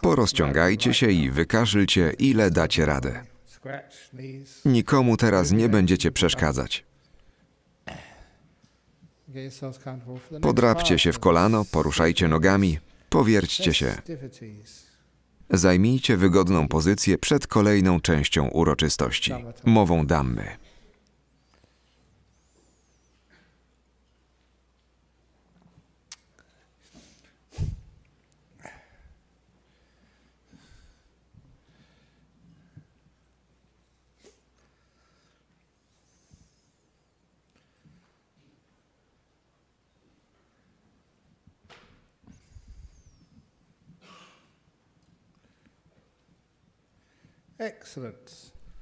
Porozciągajcie się i wykażylcie, ile dacie radę. Nikomu teraz nie będziecie przeszkadzać. Podrapcie się w kolano, poruszajcie nogami, powierćcie się. Zajmijcie wygodną pozycję przed kolejną częścią uroczystości, mową Dammy.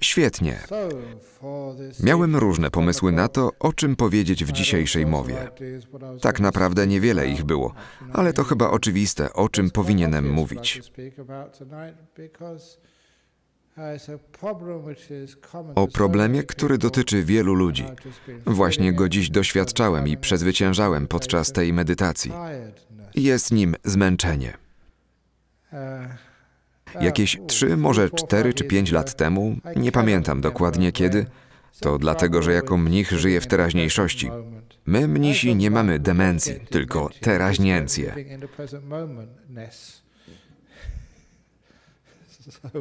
Świetnie. Miałem różne pomysły na to, o czym powiedzieć w dzisiejszej mowie. Tak naprawdę niewiele ich było, ale to chyba oczywiste, o czym powinienem mówić. Uh, o problemie, który dotyczy wielu ludzi. Właśnie go dziś doświadczałem i przezwyciężałem podczas tej medytacji. Jest nim zmęczenie. Uh, Jakieś trzy, może cztery czy pięć lat temu, nie pamiętam dokładnie kiedy, to dlatego, że jako mnich żyję w teraźniejszości. My, mnisi, nie mamy demencji, tylko teraźniencję.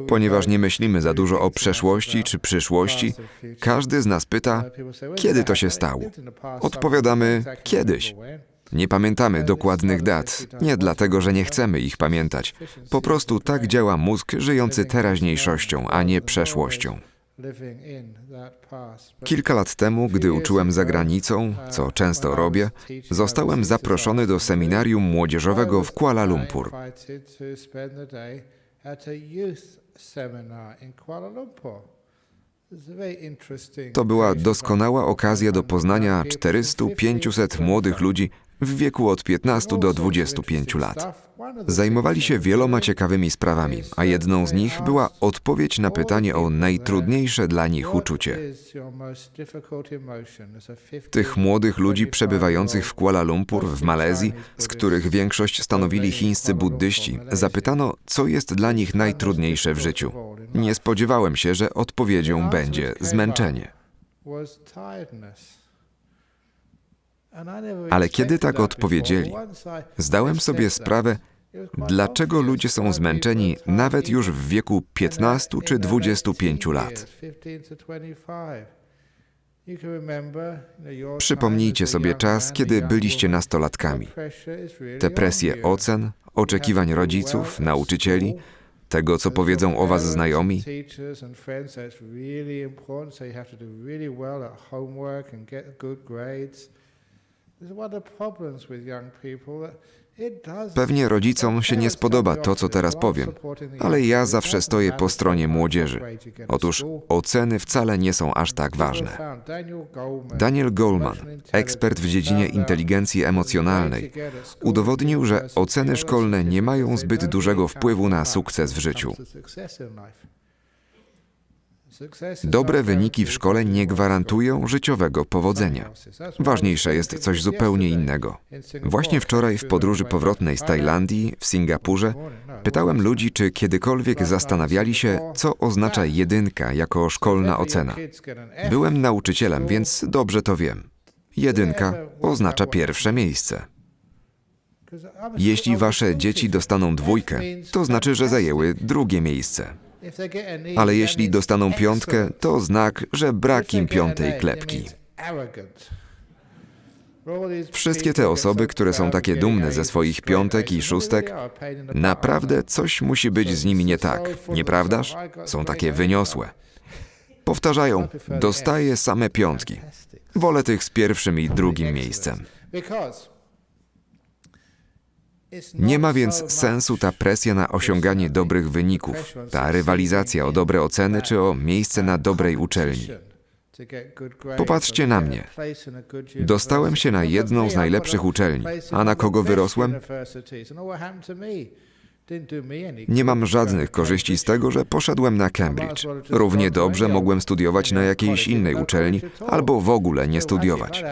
Ponieważ nie myślimy za dużo o przeszłości czy przyszłości, każdy z nas pyta, kiedy to się stało. Odpowiadamy kiedyś. Nie pamiętamy dokładnych dat, nie dlatego, że nie chcemy ich pamiętać. Po prostu tak działa mózg żyjący teraźniejszością, a nie przeszłością. Kilka lat temu, gdy uczyłem za granicą, co często robię, zostałem zaproszony do seminarium młodzieżowego w Kuala Lumpur. To była doskonała okazja do poznania 400-500 młodych ludzi w wieku od 15 do 25 lat. Zajmowali się wieloma ciekawymi sprawami, a jedną z nich była odpowiedź na pytanie o najtrudniejsze dla nich uczucie. Tych młodych ludzi przebywających w Kuala Lumpur, w Malezji, z których większość stanowili chińscy buddyści, zapytano, co jest dla nich najtrudniejsze w życiu. Nie spodziewałem się, że odpowiedzią będzie zmęczenie. was tiredness. Ale kiedy tak odpowiedzieli, zdałem sobie sprawę, dlaczego ludzie są zmęczeni nawet już w wieku 15 czy 25 lat. Przypomnijcie sobie czas, kiedy byliście nastolatkami. Te presje ocen, oczekiwań rodziców, nauczycieli, tego, co powiedzą no o Was znajomi. Pewnie rodzicom się nie spodoba to, co teraz powiem, ale ja zawsze stoję po stronie młodzieży. Otóż oceny wcale nie są aż tak ważne. Daniel Goleman, ekspert w dziedzinie inteligencji emocjonalnej, udowodnił, że oceny szkolne nie mają zbyt dużego wpływu na sukces w życiu. Dobre wyniki w szkole nie gwarantują życiowego powodzenia. Ważniejsze jest coś zupełnie innego. Właśnie wczoraj w podróży powrotnej z Tajlandii, w Singapurze, pytałem ludzi, czy kiedykolwiek zastanawiali się, co oznacza jedynka jako szkolna ocena. Byłem nauczycielem, więc dobrze to wiem. Jedynka oznacza pierwsze miejsce. Jeśli wasze dzieci dostaną dwójkę, to znaczy, że zajęły drugie miejsce. Ale jeśli dostaną piątkę, to znak, że brak im piątej klepki. Wszystkie te osoby, które są takie dumne ze swoich piątek i szóstek, naprawdę coś musi być z nimi nie tak, nieprawdaż? Są takie wyniosłe. Powtarzają, dostaję same piątki. Wolę tych z pierwszym i drugim miejscem. Nie ma więc sensu ta presja na osiąganie dobrych wyników, ta rywalizacja o dobre oceny czy o miejsce na dobrej uczelni. Popatrzcie na mnie. Dostałem się na jedną z najlepszych uczelni, a na kogo wyrosłem? Nie mam żadnych korzyści z tego, że poszedłem na Cambridge. Równie dobrze mogłem studiować na jakiejś innej uczelni albo w ogóle nie studiować.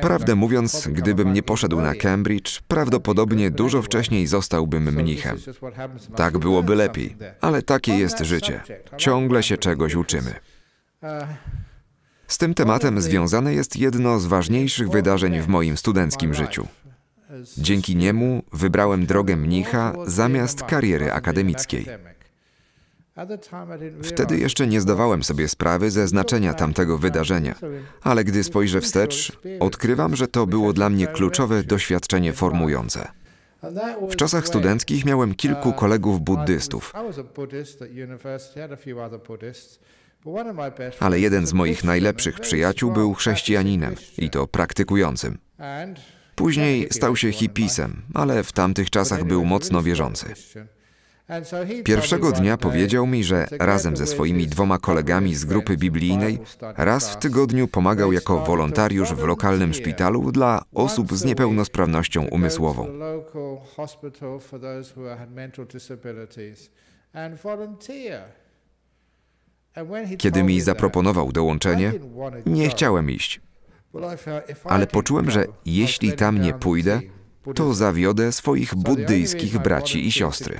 Prawdę mówiąc, gdybym nie poszedł na Cambridge, prawdopodobnie dużo wcześniej zostałbym mnichem. Tak byłoby lepiej, ale takie jest życie. Ciągle się czegoś uczymy. Z tym tematem związane jest jedno z ważniejszych wydarzeń w moim studenckim życiu. Dzięki niemu wybrałem drogę mnicha zamiast kariery akademickiej. Wtedy jeszcze nie zdawałem sobie sprawy ze znaczenia tamtego wydarzenia, ale gdy spojrzę wstecz, odkrywam, że to było dla mnie kluczowe doświadczenie formujące. W czasach studenckich miałem kilku kolegów buddystów, ale jeden z moich najlepszych przyjaciół był chrześcijaninem i to praktykującym. Później stał się hipisem, ale w tamtych czasach był mocno wierzący. Pierwszego dnia powiedział mi, że razem ze swoimi dwoma kolegami z grupy biblijnej raz w tygodniu pomagał jako wolontariusz w lokalnym szpitalu dla osób z niepełnosprawnością umysłową. Kiedy mi zaproponował dołączenie, nie chciałem iść. Ale poczułem, że jeśli tam nie pójdę, to zawiodę swoich buddyjskich braci i siostry.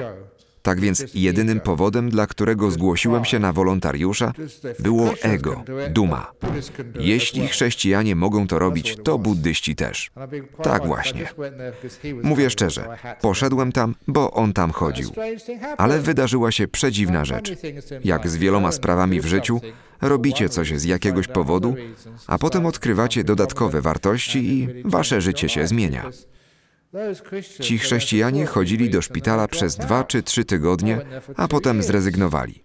Tak więc jedynym powodem, dla którego zgłosiłem się na wolontariusza, było ego, duma. Jeśli chrześcijanie mogą to robić, to buddyści też. Tak właśnie. Mówię szczerze, poszedłem tam, bo on tam chodził. Ale wydarzyła się przedziwna rzecz. Jak z wieloma sprawami w życiu, robicie coś z jakiegoś powodu, a potem odkrywacie dodatkowe wartości i wasze życie się zmienia. Ci chrześcijanie chodzili do szpitala przez dwa czy trzy tygodnie, a potem zrezygnowali.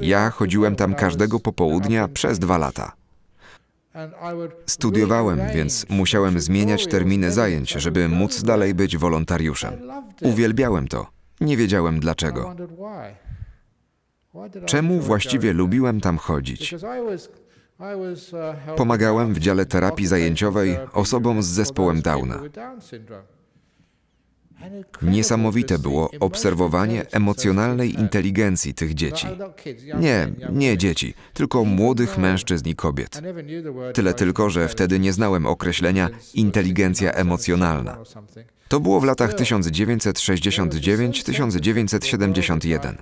Ja chodziłem tam każdego popołudnia przez dwa lata. Studiowałem, więc musiałem zmieniać terminy zajęć, żeby móc dalej być wolontariuszem. Uwielbiałem to. Nie wiedziałem dlaczego. Czemu właściwie lubiłem tam chodzić? Pomagałem w dziale terapii zajęciowej osobom z zespołem Downa. Niesamowite było obserwowanie emocjonalnej inteligencji tych dzieci. Nie, nie dzieci, tylko młodych mężczyzn i kobiet. Tyle tylko, że wtedy nie znałem określenia inteligencja emocjonalna. To było w latach 1969-1971.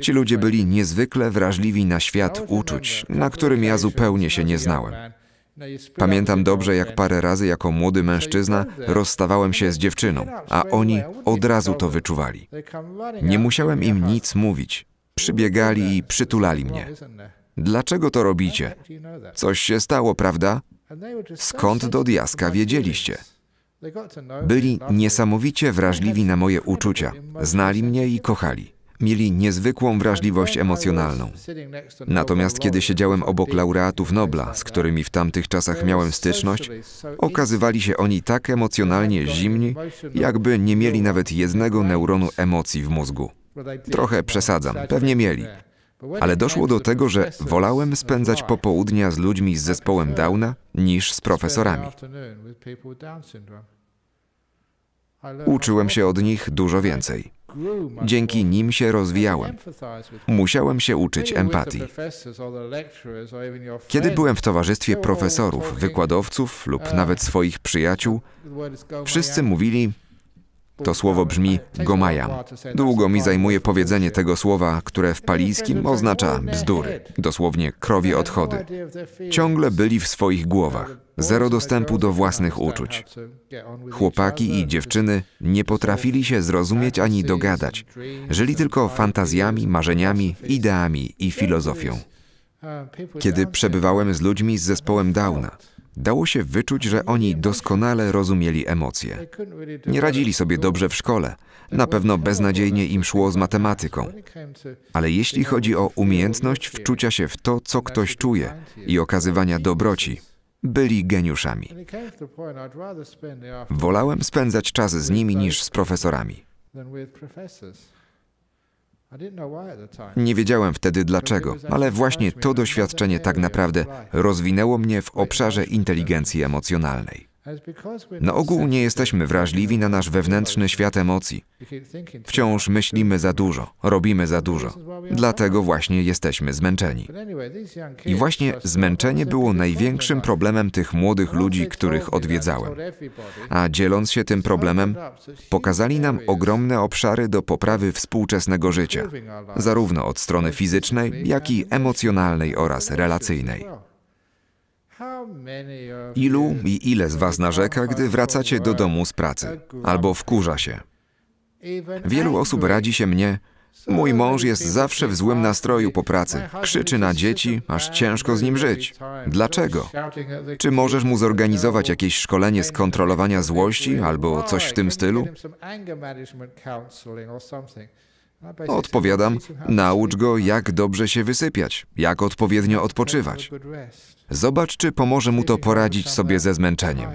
Ci ludzie byli niezwykle wrażliwi na świat uczuć, na którym ja zupełnie się nie znałem. Pamiętam dobrze, jak parę razy jako młody mężczyzna rozstawałem się z dziewczyną, a oni od razu to wyczuwali. Nie musiałem im nic mówić. Przybiegali i przytulali mnie. Dlaczego to robicie? Coś się stało, prawda? Skąd do diaska wiedzieliście? Byli niesamowicie wrażliwi na moje uczucia, znali mnie i kochali mieli niezwykłą wrażliwość emocjonalną. Natomiast kiedy siedziałem obok laureatów Nobla, z którymi w tamtych czasach miałem styczność, okazywali się oni tak emocjonalnie zimni, jakby nie mieli nawet jednego neuronu emocji w mózgu. Trochę przesadzam, pewnie mieli. Ale doszło do tego, że wolałem spędzać popołudnia z ludźmi z zespołem Downa niż z profesorami. Uczyłem się od nich dużo więcej. Dzięki nim się rozwijałem. Musiałem się uczyć empatii. Kiedy byłem w towarzystwie profesorów, wykładowców lub nawet swoich przyjaciół, wszyscy mówili, to słowo brzmi gomajam. Długo mi zajmuje powiedzenie tego słowa, które w palijskim oznacza bzdury, dosłownie krowie odchody. Ciągle byli w swoich głowach. Zero dostępu do własnych uczuć. Chłopaki i dziewczyny nie potrafili się zrozumieć ani dogadać. Żyli tylko fantazjami, marzeniami, ideami i filozofią. Kiedy przebywałem z ludźmi z zespołem Downa, dało się wyczuć, że oni doskonale rozumieli emocje. Nie radzili sobie dobrze w szkole, na pewno beznadziejnie im szło z matematyką. Ale jeśli chodzi o umiejętność wczucia się w to, co ktoś czuje i okazywania dobroci, byli geniuszami. Wolałem spędzać czas z nimi niż z profesorami. Nie wiedziałem wtedy dlaczego, ale właśnie to doświadczenie tak naprawdę rozwinęło mnie w obszarze inteligencji emocjonalnej. Na ogół nie jesteśmy wrażliwi na nasz wewnętrzny świat emocji. Wciąż myślimy za dużo, robimy za dużo. Dlatego właśnie jesteśmy zmęczeni. I właśnie zmęczenie było największym problemem tych młodych ludzi, których odwiedzałem. A dzieląc się tym problemem, pokazali nam ogromne obszary do poprawy współczesnego życia, zarówno od strony fizycznej, jak i emocjonalnej oraz relacyjnej. Ilu i ile z was narzeka, gdy wracacie do domu z pracy albo wkurza się? Wielu osób radzi się mnie, mój mąż jest zawsze w złym nastroju po pracy, krzyczy na dzieci, aż ciężko z nim żyć. Dlaczego? Czy możesz mu zorganizować jakieś szkolenie z kontrolowania złości albo coś w tym stylu? Odpowiadam, naucz go, jak dobrze się wysypiać, jak odpowiednio odpoczywać. Zobacz, czy pomoże mu to poradzić sobie ze zmęczeniem.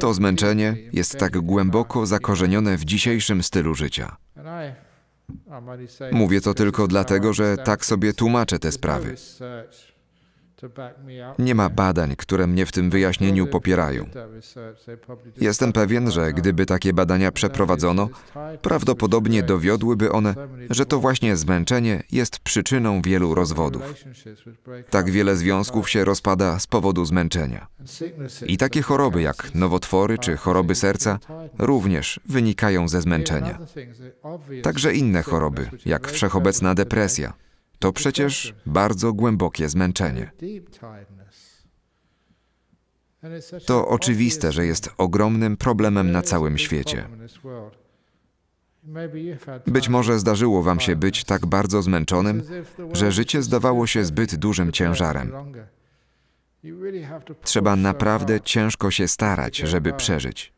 To zmęczenie jest tak głęboko zakorzenione w dzisiejszym stylu życia. Mówię to tylko dlatego, że tak sobie tłumaczę te sprawy. Nie ma badań, które mnie w tym wyjaśnieniu popierają. Jestem pewien, że gdyby takie badania przeprowadzono, prawdopodobnie dowiodłyby one, że to właśnie zmęczenie jest przyczyną wielu rozwodów. Tak wiele związków się rozpada z powodu zmęczenia. I takie choroby jak nowotwory czy choroby serca również wynikają ze zmęczenia. Także inne choroby, jak wszechobecna depresja to przecież bardzo głębokie zmęczenie. To oczywiste, że jest ogromnym problemem na całym świecie. Być może zdarzyło Wam się być tak bardzo zmęczonym, że życie zdawało się zbyt dużym ciężarem. Trzeba naprawdę ciężko się starać, żeby przeżyć.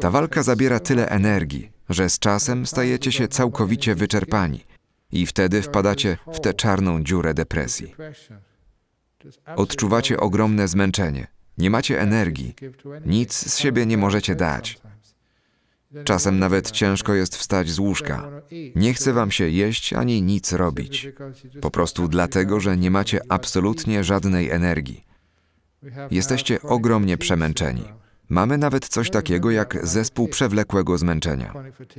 Ta walka zabiera tyle energii, że z czasem stajecie się całkowicie wyczerpani i wtedy wpadacie w tę czarną dziurę depresji. Odczuwacie ogromne zmęczenie, nie macie energii, nic z siebie nie możecie dać. Czasem nawet ciężko jest wstać z łóżka. Nie chce wam się jeść ani nic robić. Po prostu dlatego, że nie macie absolutnie żadnej energii. Jesteście ogromnie przemęczeni. Mamy nawet coś takiego jak zespół przewlekłego zmęczenia.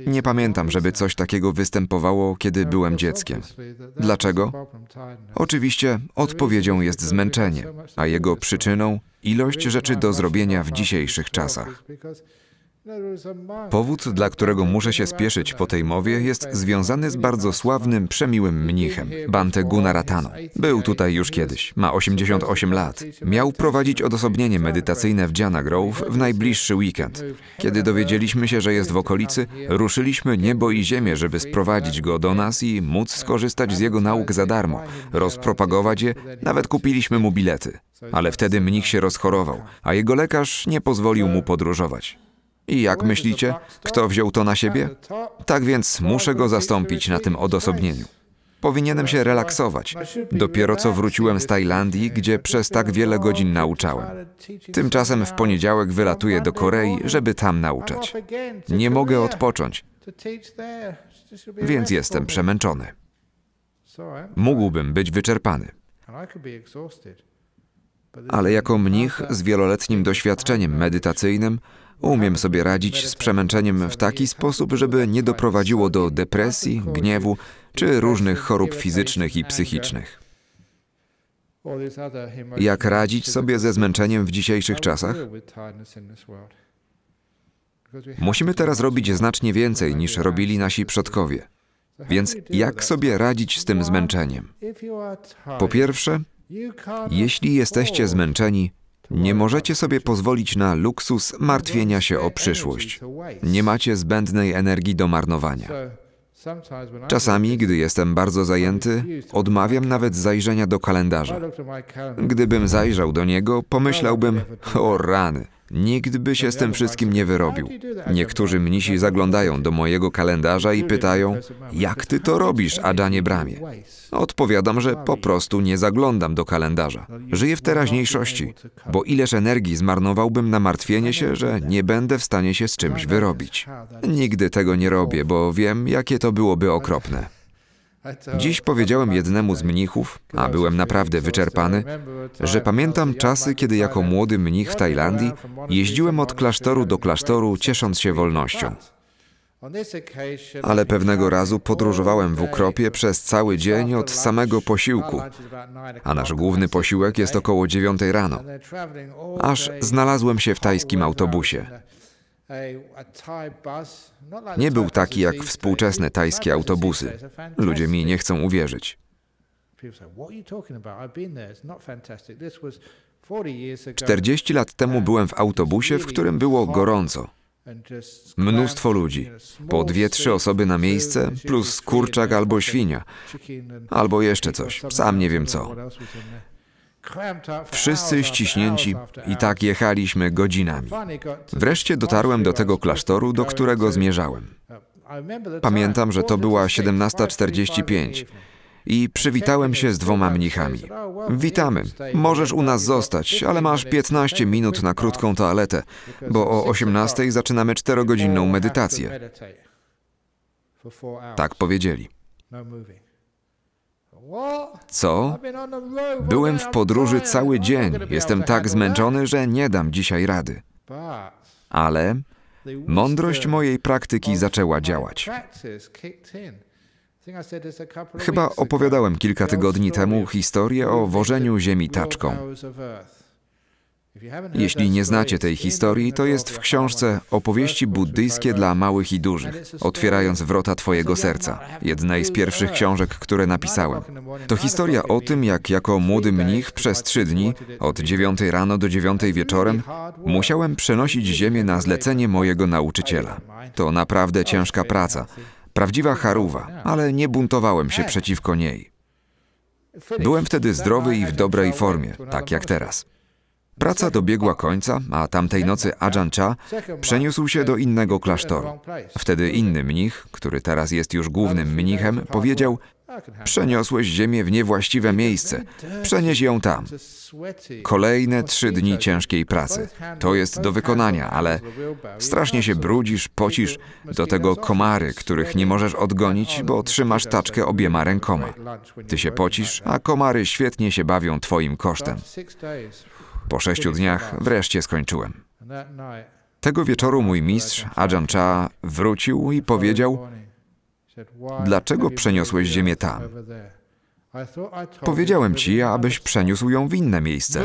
Nie pamiętam, żeby coś takiego występowało, kiedy byłem dzieckiem. Dlaczego? Oczywiście odpowiedzią jest zmęczenie, a jego przyczyną ilość rzeczy do zrobienia w dzisiejszych czasach. Powód, dla którego muszę się spieszyć po tej mowie, jest związany z bardzo sławnym, przemiłym mnichem, Bante Gunaratano. Był tutaj już kiedyś, ma 88 lat. Miał prowadzić odosobnienie medytacyjne w Diana Grove w najbliższy weekend. Kiedy dowiedzieliśmy się, że jest w okolicy, ruszyliśmy niebo i ziemię, żeby sprowadzić go do nas i móc skorzystać z jego nauk za darmo, rozpropagować je, nawet kupiliśmy mu bilety. Ale wtedy mnich się rozchorował, a jego lekarz nie pozwolił mu podróżować. I jak myślicie, kto wziął to na siebie? Tak więc muszę go zastąpić na tym odosobnieniu. Powinienem się relaksować. Dopiero co wróciłem z Tajlandii, gdzie przez tak wiele godzin nauczałem. Tymczasem w poniedziałek wylatuję do Korei, żeby tam nauczać. Nie mogę odpocząć, więc jestem przemęczony. Mógłbym być wyczerpany. Ale jako mnich z wieloletnim doświadczeniem medytacyjnym, Umiem sobie radzić z przemęczeniem w taki sposób, żeby nie doprowadziło do depresji, gniewu czy różnych chorób fizycznych i psychicznych. Jak radzić sobie ze zmęczeniem w dzisiejszych czasach? Musimy teraz robić znacznie więcej niż robili nasi przodkowie. Więc jak sobie radzić z tym zmęczeniem? Po pierwsze, jeśli jesteście zmęczeni, nie możecie sobie pozwolić na luksus martwienia się o przyszłość. Nie macie zbędnej energii do marnowania. Czasami, gdy jestem bardzo zajęty, odmawiam nawet zajrzenia do kalendarza. Gdybym zajrzał do niego, pomyślałbym: O rany, Nikt by się z tym wszystkim nie wyrobił. Niektórzy mnisi zaglądają do mojego kalendarza i pytają, jak ty to robisz, Adanie Bramie? Odpowiadam, że po prostu nie zaglądam do kalendarza. Żyję w teraźniejszości, bo ileż energii zmarnowałbym na martwienie się, że nie będę w stanie się z czymś wyrobić. Nigdy tego nie robię, bo wiem, jakie to byłoby okropne. Dziś powiedziałem jednemu z mnichów, a byłem naprawdę wyczerpany, że pamiętam czasy, kiedy jako młody mnich w Tajlandii jeździłem od klasztoru do klasztoru, ciesząc się wolnością. Ale pewnego razu podróżowałem w ukropie przez cały dzień od samego posiłku, a nasz główny posiłek jest około dziewiątej rano, aż znalazłem się w tajskim autobusie. Nie był taki jak współczesne tajskie autobusy. Ludzie mi nie chcą uwierzyć. 40 lat temu byłem w autobusie, w którym było gorąco. Mnóstwo ludzi, po dwie, trzy osoby na miejsce, plus kurczak albo świnia, albo jeszcze coś, sam nie wiem co. Wszyscy ściśnięci i tak jechaliśmy godzinami. Wreszcie dotarłem do tego klasztoru, do którego zmierzałem. Pamiętam, że to była 17.45 i przywitałem się z dwoma mnichami. Witamy, możesz u nas zostać, ale masz 15 minut na krótką toaletę, bo o 18:00 zaczynamy czterogodzinną medytację. Tak powiedzieli. Co? Byłem w podróży cały dzień. Jestem tak zmęczony, że nie dam dzisiaj rady. Ale mądrość mojej praktyki zaczęła działać. Chyba opowiadałem kilka tygodni temu historię o wożeniu ziemi taczką. Jeśli nie znacie tej historii, to jest w książce Opowieści buddyjskie dla małych i dużych, otwierając wrota Twojego serca, jednej z pierwszych książek, które napisałem. To historia o tym, jak jako młody mnich przez trzy dni, od dziewiątej rano do dziewiątej wieczorem, musiałem przenosić ziemię na zlecenie mojego nauczyciela. To naprawdę ciężka praca, prawdziwa charuwa, ale nie buntowałem się przeciwko niej. Byłem wtedy zdrowy i w dobrej formie, tak jak teraz. Praca dobiegła końca, a tamtej nocy Ajahn Chah przeniósł się do innego klasztoru. Wtedy inny mnich, który teraz jest już głównym mnichem, powiedział Przeniosłeś ziemię w niewłaściwe miejsce. Przenieś ją tam. Kolejne trzy dni ciężkiej pracy. To jest do wykonania, ale strasznie się brudzisz, pocisz, do tego komary, których nie możesz odgonić, bo trzymasz taczkę obiema rękoma. Ty się pocisz, a komary świetnie się bawią twoim kosztem. Po sześciu dniach wreszcie skończyłem. Tego wieczoru mój mistrz, Ajahn Chah, wrócił i powiedział, dlaczego przeniosłeś ziemię tam? Powiedziałem ci, abyś przeniósł ją w inne miejsce.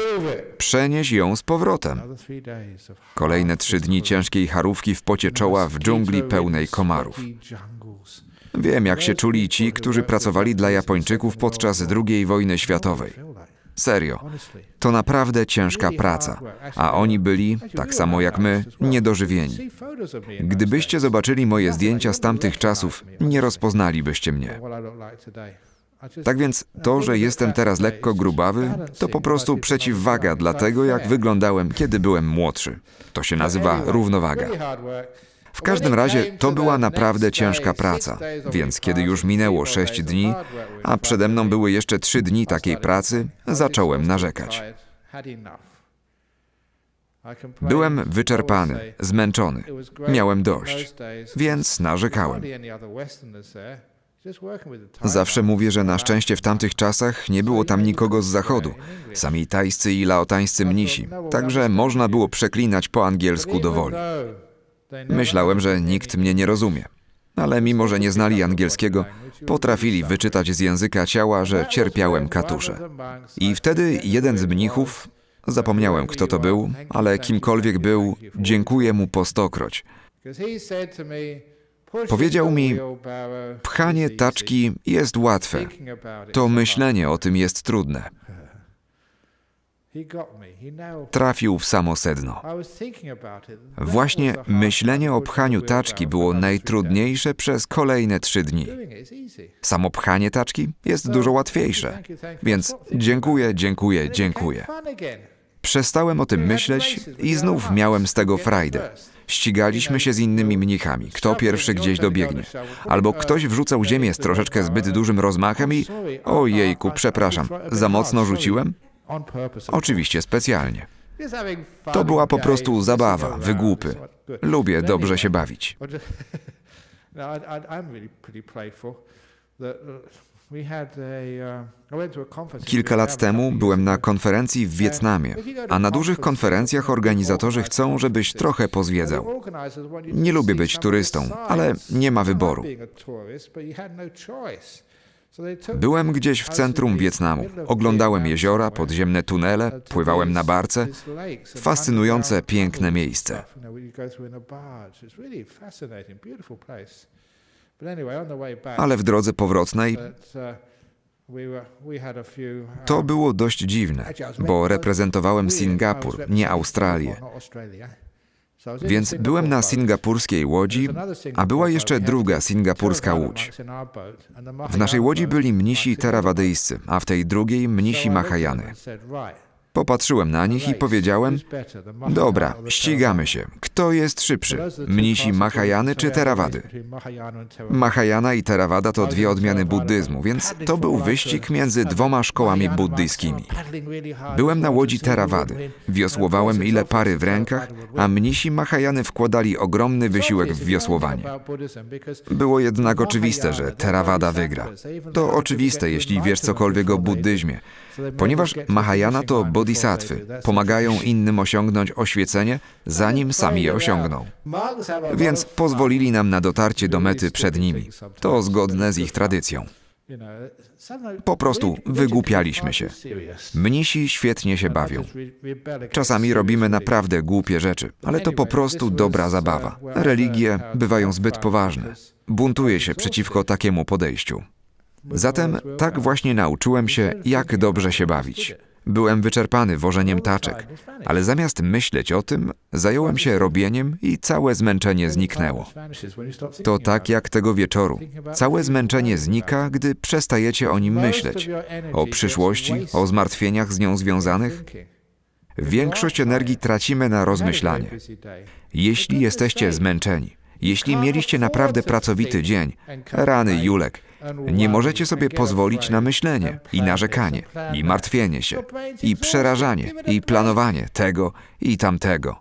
Przenieś ją z powrotem. Kolejne trzy dni ciężkiej harówki w pocie czoła w dżungli pełnej komarów. Wiem, jak się czuli ci, którzy pracowali dla Japończyków podczas II wojny światowej. Serio. To naprawdę ciężka praca, a oni byli, tak samo jak my, niedożywieni. Gdybyście zobaczyli moje zdjęcia z tamtych czasów, nie rozpoznalibyście mnie. Tak więc to, że jestem teraz lekko grubawy, to po prostu przeciwwaga dla tego, jak wyglądałem, kiedy byłem młodszy. To się nazywa równowaga. W każdym razie to była naprawdę ciężka praca, więc kiedy już minęło sześć dni, a przede mną były jeszcze trzy dni takiej pracy, zacząłem narzekać. Byłem wyczerpany, zmęczony, miałem dość, więc narzekałem. Zawsze mówię, że na szczęście w tamtych czasach nie było tam nikogo z zachodu, sami tajscy i laotańscy mnisi, także można było przeklinać po angielsku do woli. Myślałem, że nikt mnie nie rozumie. Ale mimo, że nie znali angielskiego, potrafili wyczytać z języka ciała, że cierpiałem katusze. I wtedy jeden z mnichów, zapomniałem kto to był, ale kimkolwiek był, dziękuję mu po stokroć. Powiedział mi, pchanie taczki jest łatwe, to myślenie o tym jest trudne. Trafił w samo sedno. Właśnie myślenie o pchaniu taczki było najtrudniejsze przez kolejne trzy dni. Samo pchanie taczki jest dużo łatwiejsze. Więc dziękuję, dziękuję, dziękuję. Przestałem o tym myśleć i znów miałem z tego frajdę. Ścigaliśmy się z innymi mnichami, kto pierwszy gdzieś dobiegnie. Albo uh, ktoś wrzucał ziemię z troszeczkę zbyt dużym rozmachem i... Ojejku, przepraszam, za mocno rzuciłem? Oczywiście specjalnie. To była po prostu zabawa, wygłupy. Lubię dobrze się bawić. No, uh, Kilka lat temu byłem na konferencji w Wietnamie, a na dużych konferencjach organizatorzy chcą, żebyś trochę pozwiedzał. Nie lubię być turystą, ale nie ma wyboru. Byłem gdzieś w centrum Wietnamu. Oglądałem jeziora, podziemne tunele, pływałem na barce. Fascynujące, piękne miejsce. Ale w drodze powrotnej uh, uh, to było dość dziwne, bo reprezentowałem Singapur, nie Australię. Więc byłem na singapurskiej łodzi, a była jeszcze druga singapurska łódź. W naszej łodzi byli mnisi terawadyjscy, a w tej drugiej mnisi mahajany. Popatrzyłem na nich i powiedziałem: Dobra, ścigamy się. Kto jest szybszy? Mnisi Mahajany czy Terawady? Mahajana i Terawada to dwie odmiany buddyzmu, więc to był wyścig między dwoma szkołami buddyjskimi. Byłem na łodzi Terawady. Wiosłowałem ile pary w rękach, a mnisi Mahajany wkładali ogromny wysiłek w wiosłowanie. Było jednak oczywiste, że Terawada wygra. To oczywiste, jeśli wiesz cokolwiek o buddyzmie. Ponieważ Mahajana to bodhisattwy, pomagają innym osiągnąć oświecenie, zanim sami je osiągną. Więc pozwolili nam na dotarcie do mety przed nimi. To zgodne z ich tradycją. Po prostu wygłupialiśmy się. Mnisi świetnie się bawią. Czasami robimy naprawdę głupie rzeczy, ale to po prostu dobra zabawa. Religie bywają zbyt poważne. Buntuję się przeciwko takiemu podejściu. Zatem tak właśnie nauczyłem się, jak dobrze się bawić. Byłem wyczerpany wożeniem taczek, ale zamiast myśleć o tym, zająłem się robieniem i całe zmęczenie zniknęło. To tak jak tego wieczoru. Całe zmęczenie znika, gdy przestajecie o nim myśleć. O przyszłości, o zmartwieniach z nią związanych. Większość energii tracimy na rozmyślanie. Jeśli jesteście zmęczeni, jeśli mieliście naprawdę pracowity dzień, rany Julek, nie możecie sobie pozwolić na myślenie i narzekanie, i martwienie się, i przerażanie, i planowanie tego i tamtego.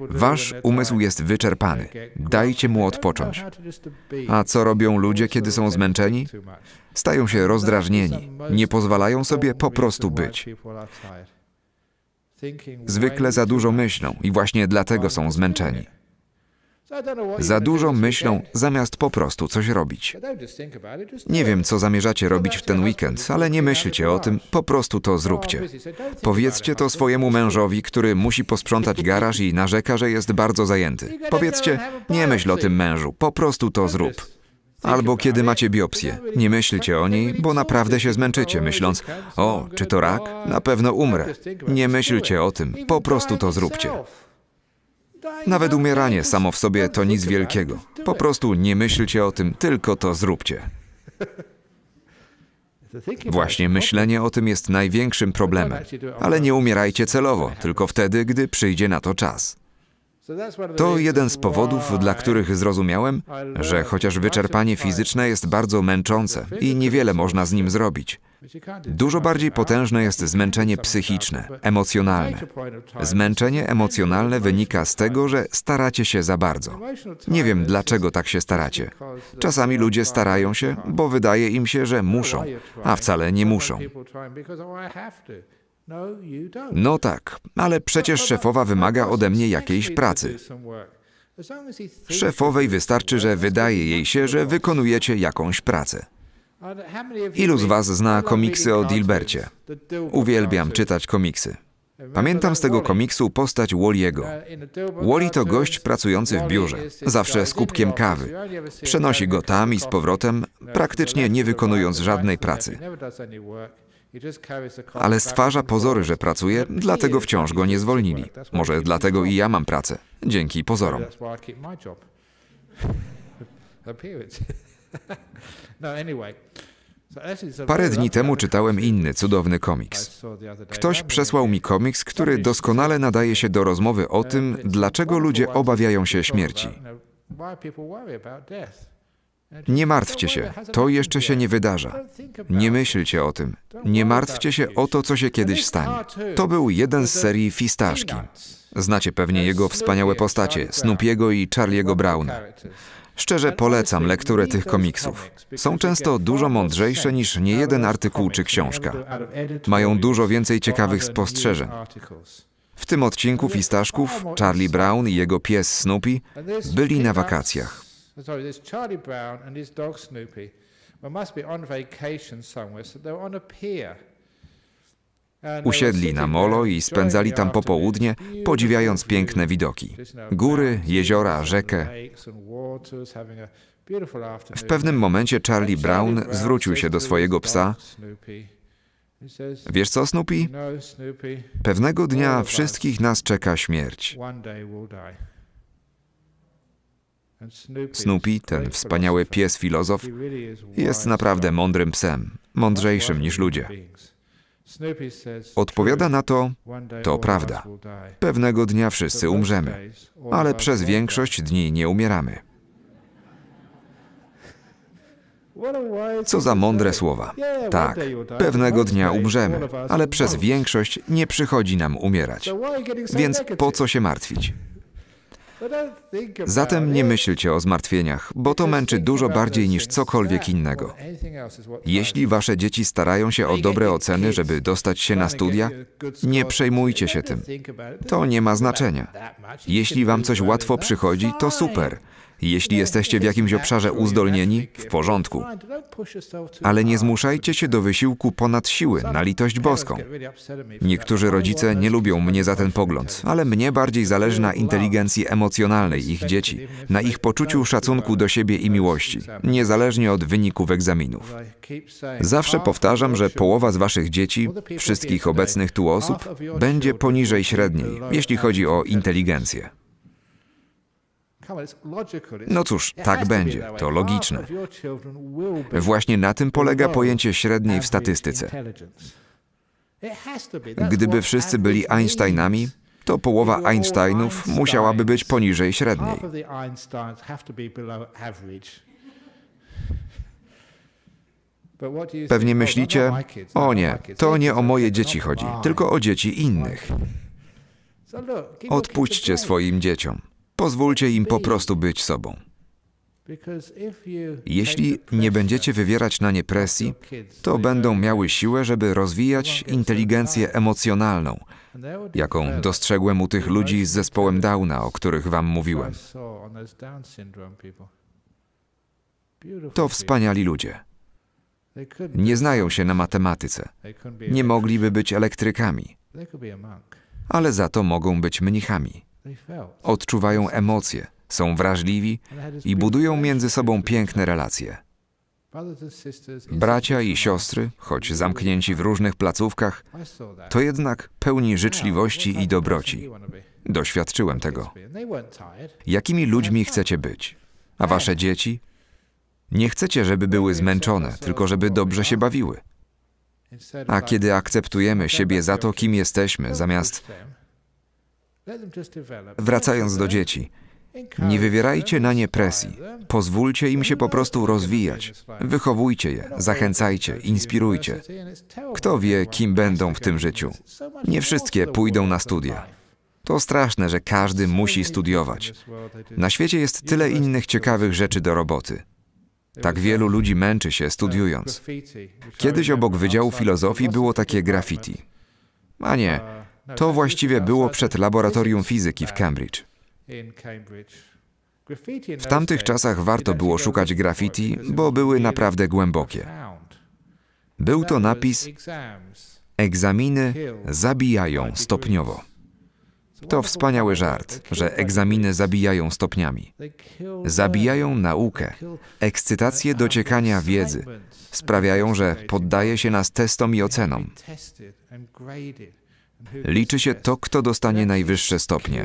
Wasz umysł jest wyczerpany. Dajcie mu odpocząć. A co robią ludzie, kiedy są zmęczeni? Stają się rozdrażnieni, nie pozwalają sobie po prostu być. Zwykle za dużo myślą i właśnie dlatego są zmęczeni. Za dużo myślą, zamiast po prostu coś robić. Nie wiem, co zamierzacie robić w ten weekend, ale nie myślcie o tym, po prostu to oh, zróbcie. Powiedzcie to swojemu mężowi, który musi posprzątać garaż i narzeka, że jest bardzo zajęty. Powiedzcie, nie myśl o tym mężu, po prostu to zrób. Albo kiedy macie biopsję, nie myślcie o niej, bo naprawdę się zmęczycie, oh, myśląc, o, czy to rak? Na pewno umrę. Nie myślcie o tym, po prostu to zróbcie. Nawet umieranie samo w sobie to nic wielkiego. Po prostu nie myślcie o tym, tylko to zróbcie. Właśnie myślenie o tym jest największym problemem. Ale nie umierajcie celowo, tylko wtedy, gdy przyjdzie na to czas. To jeden z powodów, dla których zrozumiałem, że chociaż wyczerpanie fizyczne jest bardzo męczące i niewiele można z nim zrobić, dużo bardziej potężne jest zmęczenie psychiczne, emocjonalne. Zmęczenie emocjonalne wynika z tego, że staracie się za bardzo. Nie wiem, dlaczego tak się staracie. Czasami ludzie starają się, bo wydaje im się, że muszą, a wcale nie muszą. No tak, ale przecież szefowa wymaga ode mnie jakiejś pracy. Szefowej wystarczy, że wydaje jej się, że wykonujecie jakąś pracę. Ilu z Was zna komiksy o Dilbercie? Uwielbiam czytać komiksy. Pamiętam z tego komiksu postać Wally'ego. Wally to gość pracujący w biurze, zawsze z kubkiem kawy. Przenosi go tam i z powrotem, praktycznie nie wykonując żadnej pracy. Ale stwarza pozory, że pracuje, dlatego wciąż go nie zwolnili. Może dlatego i ja mam pracę. Dzięki pozorom. No, Parę dni temu czytałem inny cudowny komiks. Ktoś przesłał mi komiks, który doskonale nadaje się do rozmowy o tym, dlaczego ludzie obawiają się śmierci. Nie martwcie się, to jeszcze się nie wydarza. Nie myślcie o tym. Nie martwcie się o to, co się kiedyś stanie. To był jeden z serii Fistaszki. Znacie pewnie jego wspaniałe postacie, Snoopiego i Charliego Browna. Szczerze polecam lekturę tych komiksów. Są często dużo mądrzejsze niż niejeden artykuł czy książka. Mają dużo więcej ciekawych spostrzeżeń. W tym odcinku Fistaszków Charlie Brown i jego pies Snoopy byli na wakacjach sorry, there's Charlie Brown and his dog Snoopy. Well, must be on vacation somewhere, so on a pier. Usiedli na molo i spędzali tam popołudnie, podziwiając piękne widoki no góry, jeziora, rzekę. No w pewnym momencie Charlie Brown zwrócił się do swojego psa. Wiesz co, Snoopy? Pewnego dnia wszystkich nas czeka śmierć. Snoopy, ten wspaniały pies filozof, jest naprawdę mądrym psem, mądrzejszym niż ludzie. Odpowiada na to, to prawda. Pewnego dnia wszyscy umrzemy, ale przez większość dni nie umieramy. Co za mądre słowa. Tak, pewnego dnia umrzemy, ale przez większość nie przychodzi nam umierać. Więc po co się martwić? Zatem nie myślcie o zmartwieniach, bo to męczy dużo bardziej niż cokolwiek innego. Jeśli wasze dzieci starają się o dobre oceny, żeby dostać się na studia, nie przejmujcie się tym. To nie ma znaczenia. Jeśli wam coś łatwo przychodzi, to super. Jeśli jesteście w jakimś obszarze uzdolnieni, w porządku. Ale nie zmuszajcie się do wysiłku ponad siły, na litość boską. Niektórzy rodzice nie lubią mnie za ten pogląd, ale mnie bardziej zależy na inteligencji emocjonalnej ich dzieci, na ich poczuciu szacunku do siebie i miłości, niezależnie od wyników egzaminów. Zawsze powtarzam, że połowa z waszych dzieci, wszystkich obecnych tu osób, będzie poniżej średniej, jeśli chodzi o inteligencję. No cóż, tak będzie, to logiczne. Właśnie na tym polega pojęcie średniej w statystyce. Gdyby wszyscy byli Einsteinami, to połowa Einsteinów musiałaby być poniżej średniej. Pewnie myślicie, o nie, to nie o moje dzieci chodzi, tylko o dzieci innych. Odpuśćcie swoim dzieciom. Pozwólcie im po prostu być sobą. Jeśli nie będziecie wywierać na nie presji, to będą miały siłę, żeby rozwijać inteligencję emocjonalną, jaką dostrzegłem u tych ludzi z zespołem Downa, o których Wam mówiłem. To wspaniali ludzie. Nie znają się na matematyce. Nie mogliby być elektrykami, ale za to mogą być mnichami. Odczuwają emocje, są wrażliwi i budują między sobą piękne relacje. Bracia i siostry, choć zamknięci w różnych placówkach, to jednak pełni życzliwości i dobroci. Doświadczyłem tego. Jakimi ludźmi chcecie być? A wasze dzieci? Nie chcecie, żeby były zmęczone, tylko żeby dobrze się bawiły. A kiedy akceptujemy siebie za to, kim jesteśmy, zamiast Wracając do dzieci, nie wywierajcie na nie presji. Pozwólcie im się po prostu rozwijać. Wychowujcie je, zachęcajcie, inspirujcie. Kto wie, kim będą w tym życiu? Nie wszystkie pójdą na studia. To straszne, że każdy musi studiować. Na świecie jest tyle innych ciekawych rzeczy do roboty. Tak wielu ludzi męczy się studiując. Kiedyś obok Wydziału Filozofii było takie graffiti. A nie, no, to tak, właściwie tak, było tak. przed laboratorium fizyki w Cambridge. W tamtych czasach warto było szukać graffiti, bo były naprawdę głębokie. Był to napis: Egzaminy zabijają stopniowo. To wspaniały żart, że egzaminy zabijają stopniami. Zabijają naukę, ekscytację dociekania wiedzy, sprawiają, że poddaje się nas testom i ocenom. Liczy się to, kto dostanie najwyższe stopnie.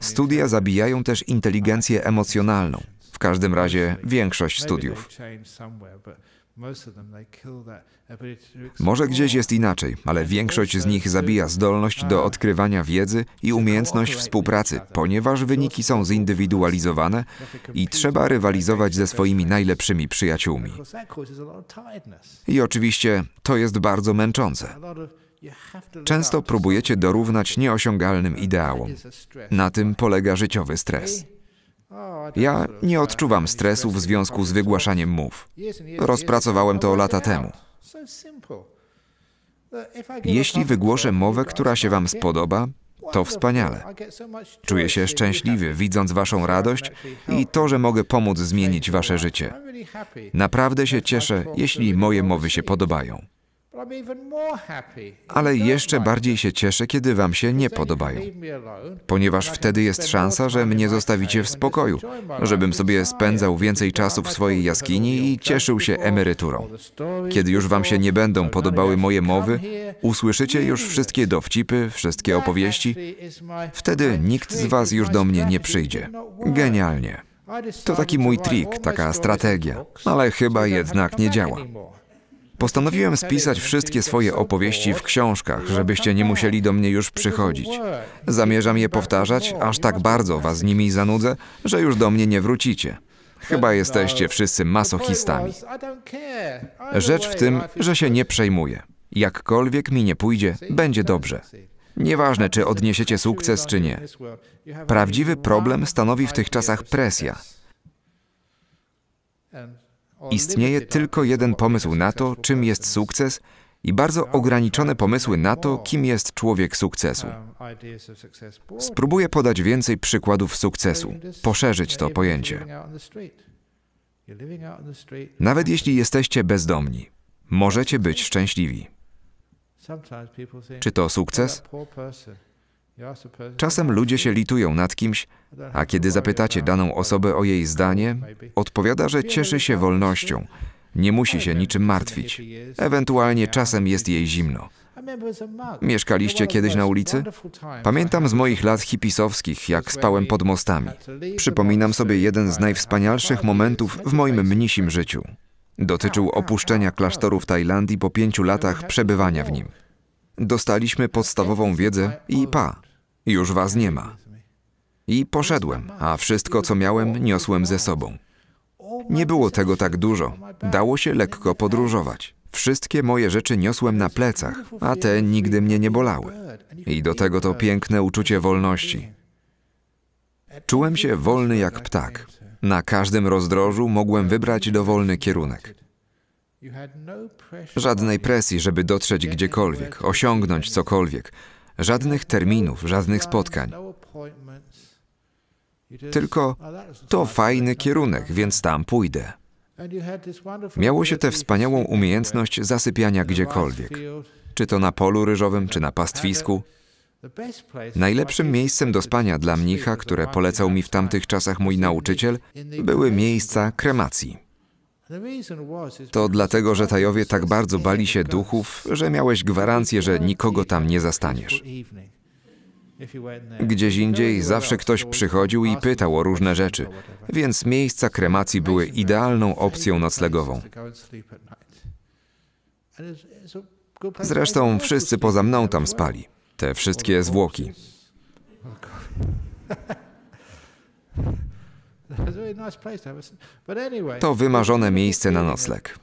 Studia zabijają też inteligencję emocjonalną, w każdym razie większość studiów. Może gdzieś jest inaczej, ale większość z nich zabija zdolność do odkrywania wiedzy i umiejętność współpracy, ponieważ wyniki są zindywidualizowane i trzeba rywalizować ze swoimi najlepszymi przyjaciółmi. I oczywiście to jest bardzo męczące. Często próbujecie dorównać nieosiągalnym ideałom. Na tym polega życiowy stres. Ja nie odczuwam stresu w związku z wygłaszaniem mów. Rozpracowałem to lata temu. Jeśli wygłoszę mowę, która się Wam spodoba, to wspaniale. Czuję się szczęśliwy, widząc Waszą radość i to, że mogę pomóc zmienić Wasze życie. Naprawdę się cieszę, jeśli moje mowy się podobają. Ale jeszcze bardziej się cieszę, kiedy Wam się nie podobają, ponieważ wtedy jest szansa, że mnie zostawicie w spokoju, żebym sobie spędzał więcej czasu w swojej jaskini i cieszył się emeryturą. Kiedy już Wam się nie będą podobały moje mowy, usłyszycie już wszystkie dowcipy, wszystkie opowieści, wtedy nikt z Was już do mnie nie przyjdzie. Genialnie. To taki mój trik, taka strategia, ale chyba jednak nie działa. Postanowiłem spisać wszystkie swoje opowieści w książkach, żebyście nie musieli do mnie już przychodzić. Zamierzam je powtarzać, aż tak bardzo was nimi zanudzę, że już do mnie nie wrócicie. Chyba jesteście wszyscy masochistami. Rzecz w tym, że się nie przejmuję. Jakkolwiek mi nie pójdzie, będzie dobrze. Nieważne, czy odniesiecie sukces, czy nie. Prawdziwy problem stanowi w tych czasach presja. Istnieje tylko jeden pomysł na to, czym jest sukces i bardzo ograniczone pomysły na to, kim jest człowiek sukcesu. Spróbuję podać więcej przykładów sukcesu, poszerzyć to pojęcie. Nawet jeśli jesteście bezdomni, możecie być szczęśliwi. Czy to sukces? Czasem ludzie się litują nad kimś, a kiedy zapytacie daną osobę o jej zdanie, odpowiada, że cieszy się wolnością, nie musi się niczym martwić. Ewentualnie czasem jest jej zimno. Mieszkaliście kiedyś na ulicy? Pamiętam z moich lat hipisowskich, jak spałem pod mostami. Przypominam sobie jeden z najwspanialszych momentów w moim mnisim życiu. Dotyczył opuszczenia klasztoru w Tajlandii po pięciu latach przebywania w nim. Dostaliśmy podstawową wiedzę i pa, już was nie ma. I poszedłem, a wszystko, co miałem, niosłem ze sobą. Nie było tego tak dużo. Dało się lekko podróżować. Wszystkie moje rzeczy niosłem na plecach, a te nigdy mnie nie bolały. I do tego to piękne uczucie wolności. Czułem się wolny jak ptak. Na każdym rozdrożu mogłem wybrać dowolny kierunek. Żadnej presji, żeby dotrzeć gdziekolwiek, osiągnąć cokolwiek żadnych terminów, żadnych spotkań. Tylko to fajny kierunek, więc tam pójdę. Miało się tę wspaniałą umiejętność zasypiania gdziekolwiek, czy to na polu ryżowym, czy na pastwisku. Najlepszym miejscem do spania dla mnicha, które polecał mi w tamtych czasach mój nauczyciel, były miejsca kremacji. To dlatego, że Tajowie tak bardzo bali się duchów, że miałeś gwarancję, że nikogo tam nie zastaniesz. Gdzieś indziej zawsze ktoś przychodził i pytał o różne rzeczy, więc miejsca kremacji były idealną opcją noclegową. Zresztą wszyscy poza mną tam spali, te wszystkie zwłoki. To wymarzone miejsce na nocleg.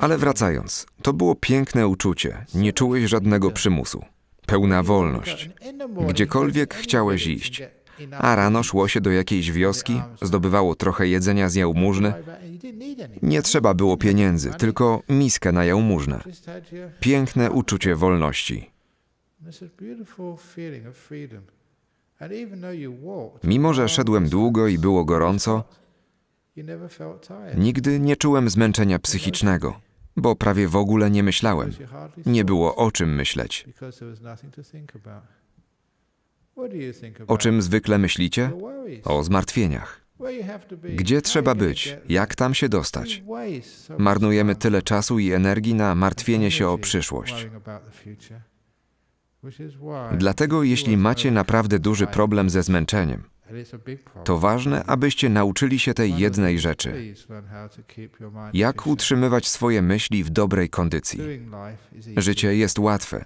Ale wracając, to było piękne uczucie, nie czułeś żadnego przymusu. Pełna wolność. Gdziekolwiek chciałeś iść. A rano szło się do jakiejś wioski, zdobywało trochę jedzenia z jałmużny. Nie trzeba było pieniędzy, tylko miskę na jałmużnę. Piękne uczucie wolności. Mimo, że szedłem długo i było gorąco, nigdy nie czułem zmęczenia psychicznego, bo prawie w ogóle nie myślałem. Nie było o czym myśleć. O czym zwykle myślicie? O zmartwieniach. Gdzie trzeba być? Jak tam się dostać? Marnujemy tyle czasu i energii na martwienie się o przyszłość. Dlatego jeśli macie naprawdę duży problem ze zmęczeniem, to ważne, abyście nauczyli się tej jednej rzeczy: jak utrzymywać swoje myśli w dobrej kondycji. Życie jest łatwe.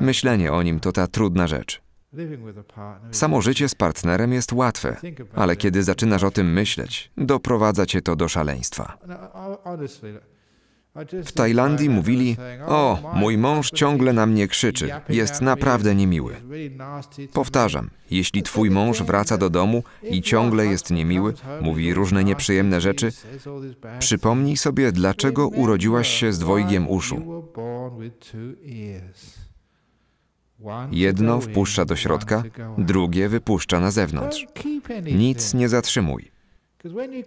Myślenie o nim to ta trudna rzecz. Samo życie z partnerem jest łatwe, ale kiedy zaczynasz o tym myśleć, doprowadza cię to do szaleństwa. W Tajlandii mówili: O, mój mąż ciągle na mnie krzyczy, jest naprawdę niemiły. Powtarzam, jeśli twój mąż wraca do domu i ciągle jest niemiły, mówi różne nieprzyjemne rzeczy, przypomnij sobie, dlaczego urodziłaś się z dwojgiem uszu. Jedno wpuszcza do środka, drugie wypuszcza na zewnątrz. Nic nie zatrzymuj.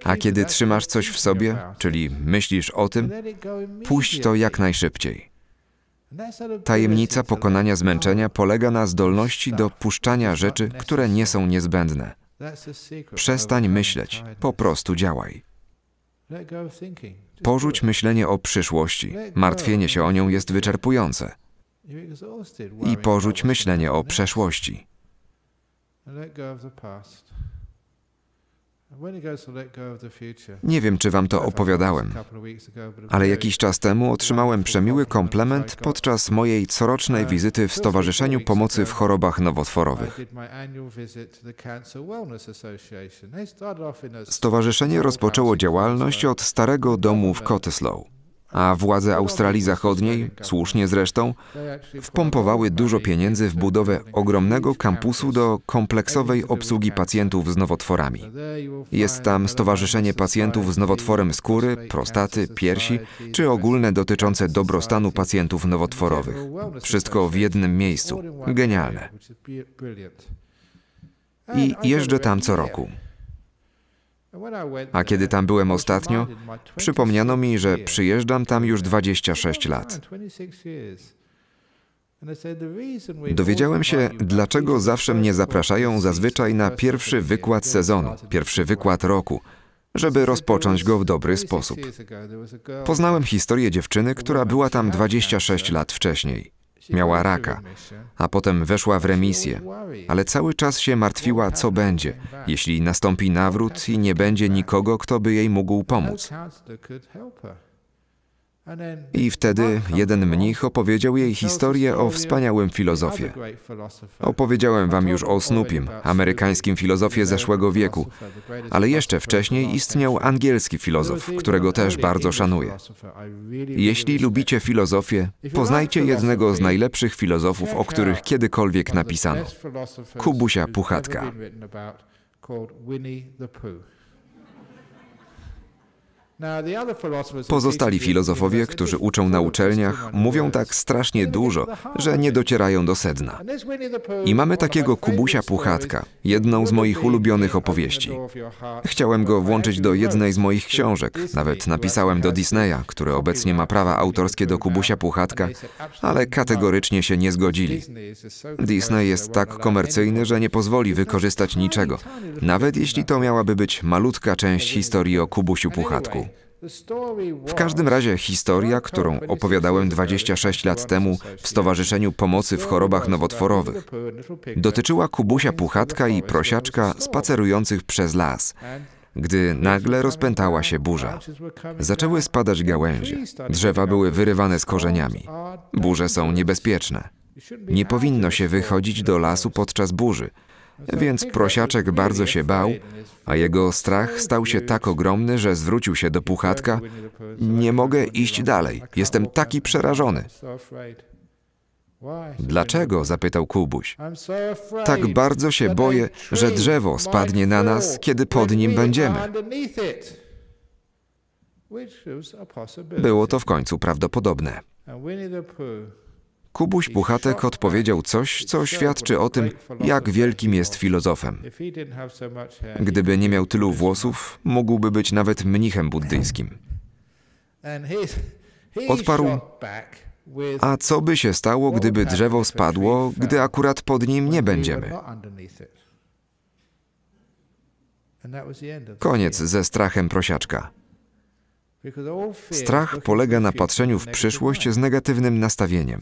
A kiedy trzymasz coś w sobie, czyli myślisz o tym, puść to jak najszybciej. Tajemnica pokonania zmęczenia polega na zdolności do puszczania rzeczy, które nie są niezbędne. Przestań myśleć, po prostu działaj. Porzuć myślenie o przyszłości. Martwienie się o nią jest wyczerpujące. I porzuć myślenie o przeszłości. Nie wiem, czy wam to opowiadałem, ale jakiś czas temu otrzymałem przemiły komplement podczas mojej corocznej uh, wizyty w Stowarzyszeniu Pomocy w um, Chorobach Nowotworowych. Stowarzyszenie rozpoczęło działalność od Starego Domu w Cottesloe a władze Australii Zachodniej, słusznie zresztą, wpompowały dużo pieniędzy w budowę ogromnego kampusu do kompleksowej obsługi pacjentów z nowotworami. Jest tam Stowarzyszenie Pacjentów z nowotworem skóry, prostaty, piersi czy ogólne dotyczące dobrostanu pacjentów nowotworowych. Wszystko w jednym miejscu. Genialne. I jeżdżę tam co roku. A kiedy tam byłem ostatnio, przypomniano mi, że przyjeżdżam tam już 26 lat. Dowiedziałem się, dlaczego zawsze mnie zapraszają zazwyczaj na pierwszy wykład sezonu, pierwszy wykład roku, żeby rozpocząć go w dobry sposób. Poznałem historię dziewczyny, która była tam 26 lat wcześniej. Miała raka, a potem weszła w remisję, ale cały czas się martwiła, co będzie, jeśli nastąpi nawrót i nie będzie nikogo, kto by jej mógł pomóc. I wtedy jeden mnich opowiedział jej historię o wspaniałym filozofie. Opowiedziałem wam już o Snoopim, amerykańskim filozofie zeszłego wieku, ale jeszcze wcześniej istniał angielski filozof, którego też bardzo szanuję. Jeśli lubicie filozofię, poznajcie jednego z najlepszych filozofów, o których kiedykolwiek napisano. Kubusia Puchatka. Pozostali filozofowie, którzy uczą na uczelniach, mówią tak strasznie dużo, że nie docierają do sedna. I mamy takiego Kubusia Puchatka, jedną z moich ulubionych opowieści. Chciałem go włączyć do jednej z moich książek, nawet napisałem do Disneya, który obecnie ma prawa autorskie do Kubusia Puchatka, ale kategorycznie się nie zgodzili. Disney jest tak komercyjny, że nie pozwoli wykorzystać niczego, nawet jeśli to miałaby być malutka część historii o Kubusiu Puchatku. W każdym razie historia, którą opowiadałem 26 lat temu w Stowarzyszeniu Pomocy w Chorobach Nowotworowych, dotyczyła Kubusia Puchatka i prosiaczka spacerujących przez las, gdy nagle rozpętała się burza. Zaczęły spadać gałęzie, drzewa były wyrywane z korzeniami. Burze są niebezpieczne. Nie powinno się wychodzić do lasu podczas burzy, więc prosiaczek bardzo się bał, a jego strach stał się tak ogromny, że zwrócił się do puchatka: Nie mogę iść dalej, jestem taki przerażony. Dlaczego? zapytał Kubuś. Tak bardzo się boję, że drzewo spadnie na nas, kiedy pod nim będziemy. Było to w końcu prawdopodobne. Kubuś Puchatek odpowiedział coś, co świadczy o tym, jak wielkim jest filozofem. Gdyby nie miał tylu włosów, mógłby być nawet mnichem buddyjskim. Odparł, a co by się stało, gdyby drzewo spadło, gdy akurat pod nim nie będziemy? Koniec ze strachem prosiaczka. Strach polega na patrzeniu w przyszłość z negatywnym nastawieniem,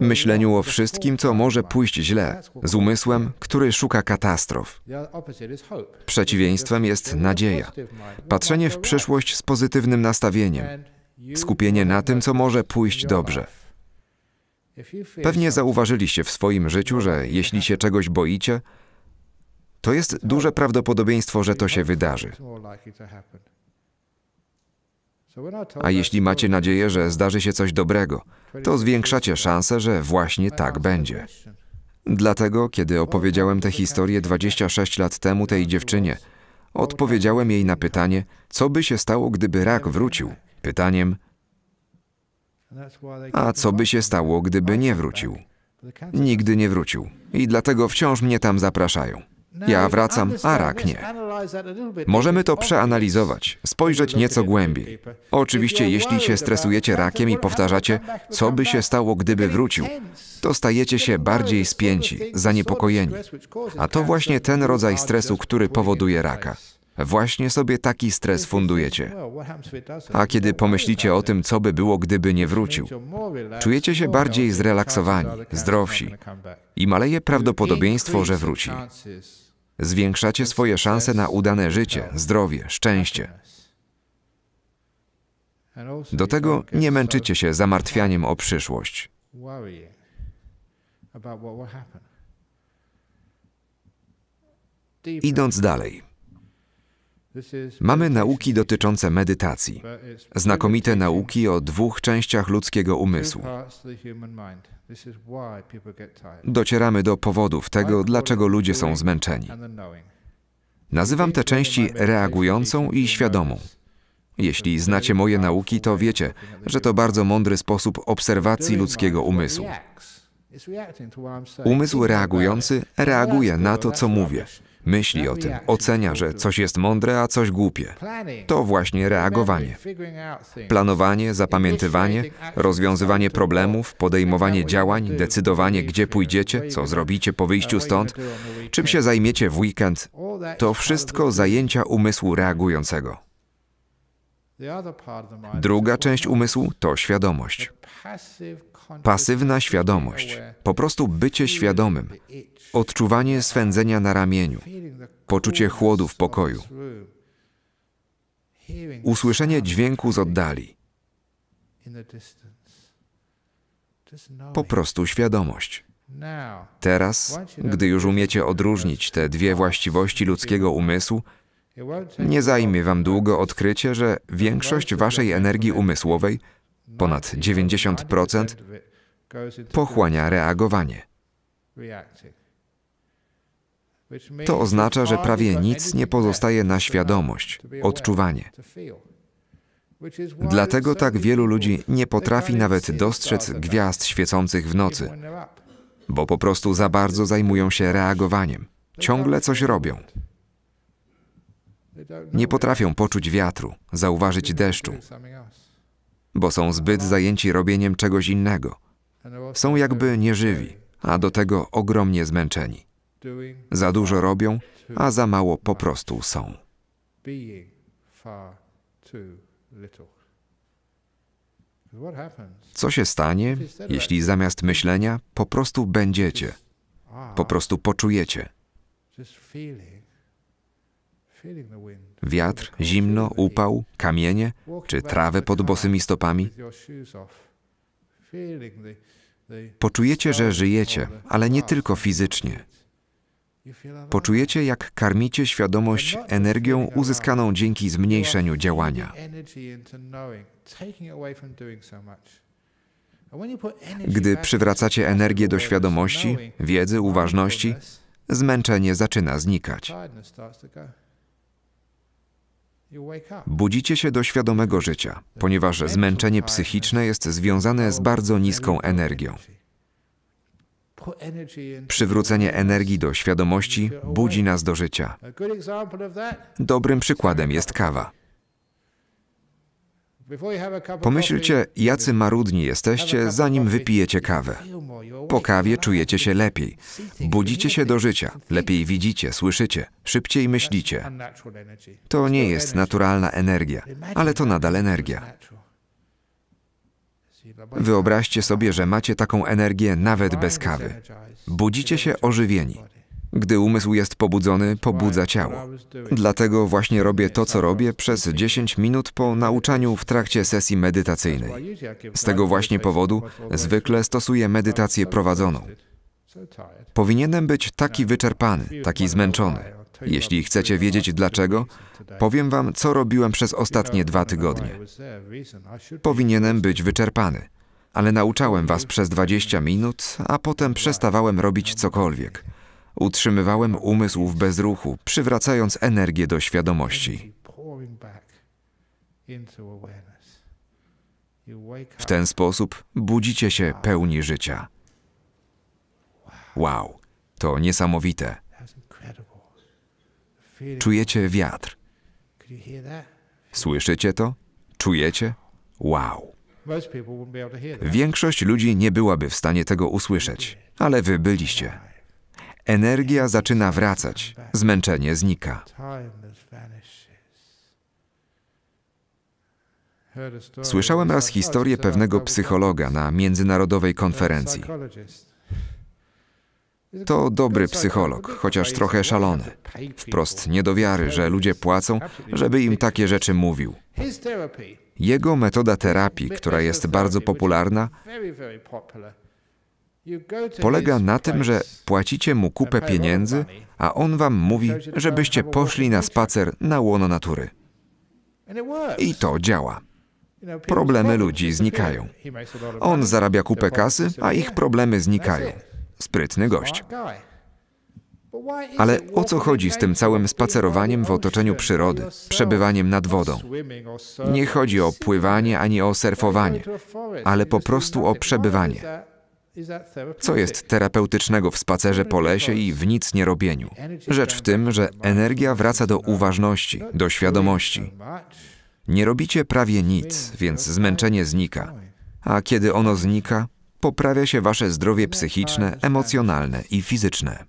myśleniu o wszystkim, co może pójść źle, z umysłem, który szuka katastrof. Przeciwieństwem jest nadzieja, patrzenie w przyszłość z pozytywnym nastawieniem, skupienie na tym, co może pójść dobrze. Pewnie zauważyliście w swoim życiu, że jeśli się czegoś boicie, to jest duże prawdopodobieństwo, że to się wydarzy. A jeśli macie nadzieję, że zdarzy się coś dobrego, to zwiększacie szanse, że właśnie tak będzie. Dlatego, kiedy opowiedziałem tę historię 26 lat temu tej dziewczynie, odpowiedziałem jej na pytanie, co by się stało, gdyby rak wrócił, pytaniem, a co by się stało, gdyby nie wrócił? Nigdy nie wrócił i dlatego wciąż mnie tam zapraszają. Ja wracam, Arak nie. Możemy to przeanalizować, spojrzeć nieco głębiej. Oczywiście, jeśli się stresujecie rakiem i powtarzacie, co by się stało, gdyby wrócił, to stajecie się bardziej spięci, zaniepokojeni. A to właśnie ten rodzaj stresu, który powoduje raka. Właśnie sobie taki stres fundujecie. A kiedy pomyślicie o tym, co by było, gdyby nie wrócił, czujecie się bardziej zrelaksowani, zdrowsi i maleje prawdopodobieństwo, że wróci zwiększacie swoje szanse na udane życie, zdrowie, szczęście. Do tego nie męczycie się zamartwianiem o przyszłość. Idąc dalej, mamy nauki dotyczące medytacji, znakomite nauki o dwóch częściach ludzkiego umysłu. Docieramy do powodów tego, dlaczego ludzie są zmęczeni. Nazywam te części reagującą i świadomą. Jeśli znacie moje nauki, to wiecie, że to bardzo mądry sposób obserwacji ludzkiego umysłu. Umysł reagujący reaguje na to, co mówię. Myśli o tym, ocenia, że coś jest mądre, a coś głupie. To właśnie reagowanie. Planowanie, zapamiętywanie, rozwiązywanie problemów, podejmowanie działań, decydowanie, gdzie pójdziecie, co zrobicie po wyjściu stąd, czym się zajmiecie w weekend, to wszystko zajęcia umysłu reagującego. Druga część umysłu to świadomość. Pasywna świadomość, po prostu bycie świadomym, Odczuwanie swędzenia na ramieniu, poczucie chłodu w pokoju, usłyszenie dźwięku z oddali, po prostu świadomość. Teraz, gdy już umiecie odróżnić te dwie właściwości ludzkiego umysłu, nie zajmie wam długo odkrycie, że większość waszej energii umysłowej, ponad 90%, pochłania reagowanie. To oznacza, że prawie nic nie pozostaje na świadomość, odczuwanie. Dlatego tak wielu ludzi nie potrafi nawet dostrzec gwiazd świecących w nocy, bo po prostu za bardzo zajmują się reagowaniem. Ciągle coś robią. Nie potrafią poczuć wiatru, zauważyć deszczu, bo są zbyt zajęci robieniem czegoś innego. Są jakby nieżywi, a do tego ogromnie zmęczeni. Za dużo robią, a za mało po prostu są. Co się stanie, jeśli zamiast myślenia po prostu będziecie, po ah, prostu poczujecie? Wiatr, zimno, upał, kamienie czy trawę pod bosymi stopami? Poczujecie, że żyjecie, ale nie tylko fizycznie. Poczujecie, jak karmicie świadomość energią uzyskaną dzięki zmniejszeniu działania. Gdy przywracacie energię do świadomości, wiedzy, uważności, zmęczenie zaczyna znikać. Budzicie się do świadomego życia, ponieważ zmęczenie psychiczne jest związane z bardzo niską energią. Przywrócenie energii do świadomości budzi nas do życia. Dobrym przykładem jest kawa. Pomyślcie, jacy marudni jesteście, zanim wypijecie kawę. Po kawie czujecie się lepiej. Budzicie się do życia, lepiej widzicie, słyszycie, szybciej myślicie. To nie jest naturalna energia, ale to nadal energia. Wyobraźcie sobie, że macie taką energię nawet bez kawy. Budzicie się ożywieni. Gdy umysł jest pobudzony, pobudza ciało. Dlatego właśnie robię to, co robię przez 10 minut po nauczaniu w trakcie sesji medytacyjnej. Z tego właśnie powodu zwykle stosuję medytację prowadzoną. Powinienem być taki wyczerpany, taki zmęczony. Jeśli chcecie wiedzieć dlaczego, powiem wam, co robiłem przez ostatnie dwa tygodnie. Powinienem być wyczerpany, ale nauczałem was przez 20 minut, a potem przestawałem robić cokolwiek. Utrzymywałem umysł w bezruchu, przywracając energię do świadomości. W ten sposób budzicie się pełni życia. Wow, to niesamowite. Czujecie wiatr. Słyszycie to? Czujecie? Wow. Większość ludzi nie byłaby w stanie tego usłyszeć, ale wy byliście. Energia zaczyna wracać, zmęczenie znika. Słyszałem raz historię pewnego psychologa na międzynarodowej konferencji. To dobry psycholog, chociaż trochę szalony. Wprost nie do wiary, że ludzie płacą, żeby im takie rzeczy mówił. Jego metoda terapii, która jest bardzo popularna, polega na tym, że płacicie mu kupę pieniędzy, a on wam mówi, żebyście poszli na spacer na łono natury. I to działa. Problemy ludzi znikają. On zarabia kupę kasy, a ich problemy znikają. Sprytny gość. Ale o co chodzi z tym całym spacerowaniem w otoczeniu przyrody, przebywaniem nad wodą? Nie chodzi o pływanie ani o surfowanie, ale po prostu o przebywanie. Co jest terapeutycznego w spacerze po lesie i w nic nie robieniu? Rzecz w tym, że energia wraca do uważności, do świadomości. Nie robicie prawie nic, więc zmęczenie znika. A kiedy ono znika, poprawia się wasze zdrowie psychiczne, emocjonalne i fizyczne.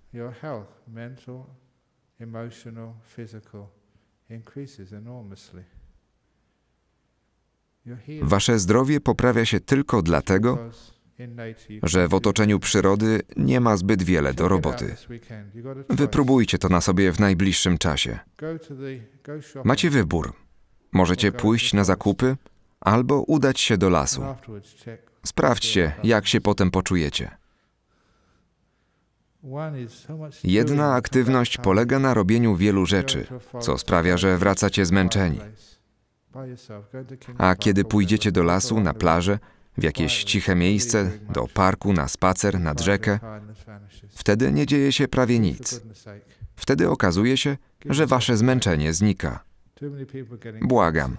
Wasze zdrowie poprawia się tylko dlatego, że w otoczeniu przyrody nie ma zbyt wiele do roboty. Wypróbujcie to na sobie w najbliższym czasie. Macie wybór. Możecie pójść na zakupy albo udać się do lasu. Sprawdźcie, jak się potem poczujecie. Jedna aktywność polega na robieniu wielu rzeczy, co sprawia, że wracacie zmęczeni. A kiedy pójdziecie do lasu, na plażę, w jakieś ciche miejsce, do parku, na spacer, nad rzekę, wtedy nie dzieje się prawie nic. Wtedy okazuje się, że wasze zmęczenie znika. Błagam,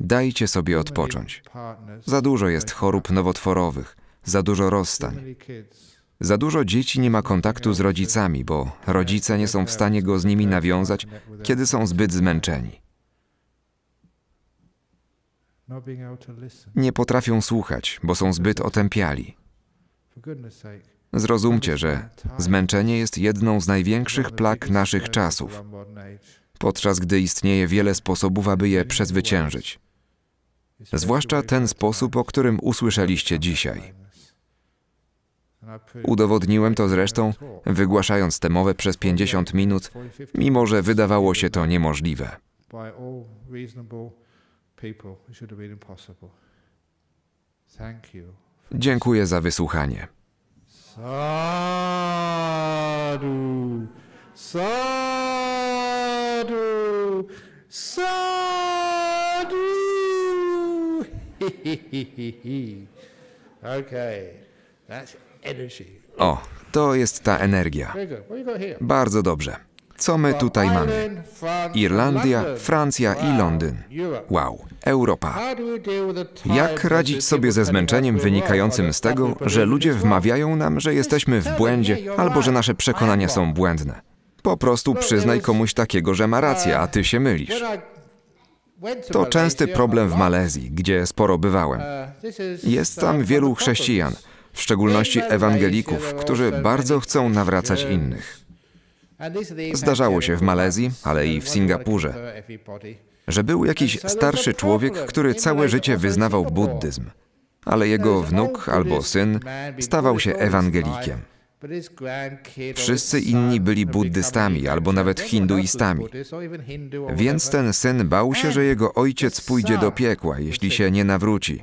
Dajcie sobie odpocząć. Za dużo jest chorób nowotworowych, za dużo rozstań. Za dużo dzieci nie ma kontaktu z rodzicami, bo rodzice nie są w stanie go z nimi nawiązać, kiedy są zbyt zmęczeni. Nie potrafią słuchać, bo są zbyt otępiali. Zrozumcie, że zmęczenie jest jedną z największych plag naszych czasów, podczas gdy istnieje wiele sposobów, aby je przezwyciężyć zwłaszcza ten sposób, o którym usłyszeliście dzisiaj. Udowodniłem to zresztą, wygłaszając tę mowę przez 50 minut, mimo że wydawało się to niemożliwe. Dziękuję za wysłuchanie. Sadu, sadu, sadu. O, to jest ta energia. Bardzo dobrze. Co my tutaj mamy? Irlandia, Francja i Londyn. Wow, Europa. Jak radzić sobie ze zmęczeniem wynikającym z tego, że ludzie wmawiają nam, że jesteśmy w błędzie albo że nasze przekonania są błędne? Po prostu przyznaj komuś takiego, że ma rację, a ty się mylisz. To częsty problem w Malezji, gdzie sporo bywałem. Uh, Jest uh, tam wielu chrześcijan, w szczególności ewangelików, którzy uh, bardzo chcą nawracać innych. Zdarzało się w Malezji, ale i w Singapurze, że był jakiś starszy człowiek, który całe życie wyznawał buddyzm, ale jego wnuk albo syn stawał się ewangelikiem. Wszyscy inni byli buddystami albo nawet hinduistami. Więc ten syn bał się, że jego ojciec pójdzie do piekła, jeśli się nie nawróci.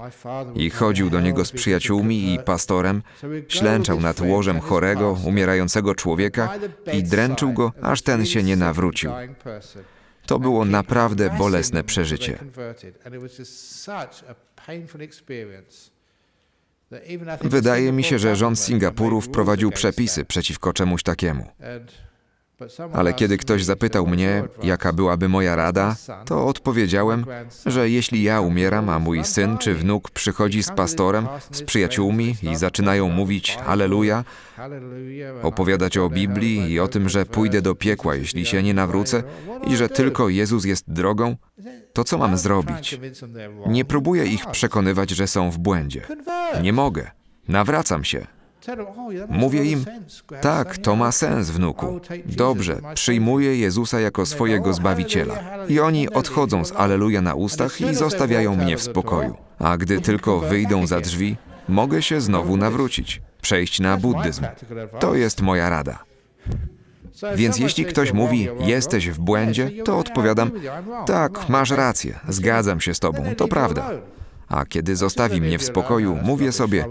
I chodził do niego z przyjaciółmi i pastorem, ślęczał nad łożem chorego, umierającego człowieka i dręczył go, aż ten się nie nawrócił. To było naprawdę bolesne przeżycie. Wydaje mi się, że rząd Singapuru wprowadził przepisy przeciwko czemuś takiemu. Ale kiedy ktoś zapytał mnie, jaka byłaby moja rada, to odpowiedziałem, że jeśli ja umieram, a mój syn czy wnuk przychodzi z pastorem, z przyjaciółmi i zaczynają mówić Aleluja, opowiadać o Biblii i o tym, że pójdę do piekła, jeśli się nie nawrócę i że tylko Jezus jest drogą, to co mam zrobić? Nie próbuję ich przekonywać, że są w błędzie. Nie mogę. Nawracam się. Oh, Mówię im, tak, to ma sens, wnuku. Dobrze, przyjmuję Jezusa jako swojego oh, Zbawiciela. I oni odchodzą z Aleluja na ustach i zostawiają mnie w spokoju. A gdy tylko wyjdą za drzwi, mogę się znowu nawrócić, przejść na buddyzm. To jest moja rada. Więc jeśli ktoś mówi, jesteś w błędzie, to odpowiadam, tak, no, masz rację, zgadzam się z tobą, to prawda. A kiedy zostawi mnie w spokoju, mówię sobie,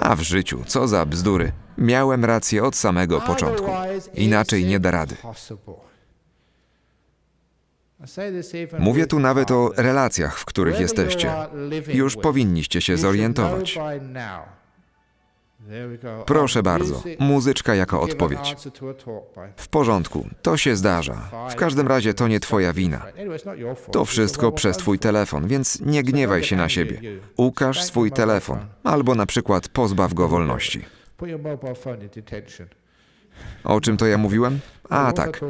a w życiu, co za bzdury. Miałem rację od samego początku. Inaczej nie da rady. Mówię tu nawet o relacjach, w których jesteście. Już powinniście się zorientować. Proszę bardzo, muzyczka jako odpowiedź. W porządku, to się zdarza. W każdym razie to nie twoja wina. To wszystko przez twój telefon, więc nie gniewaj się na siebie. Ukaż swój telefon, albo na przykład pozbaw go wolności. O czym to ja mówiłem? A tak,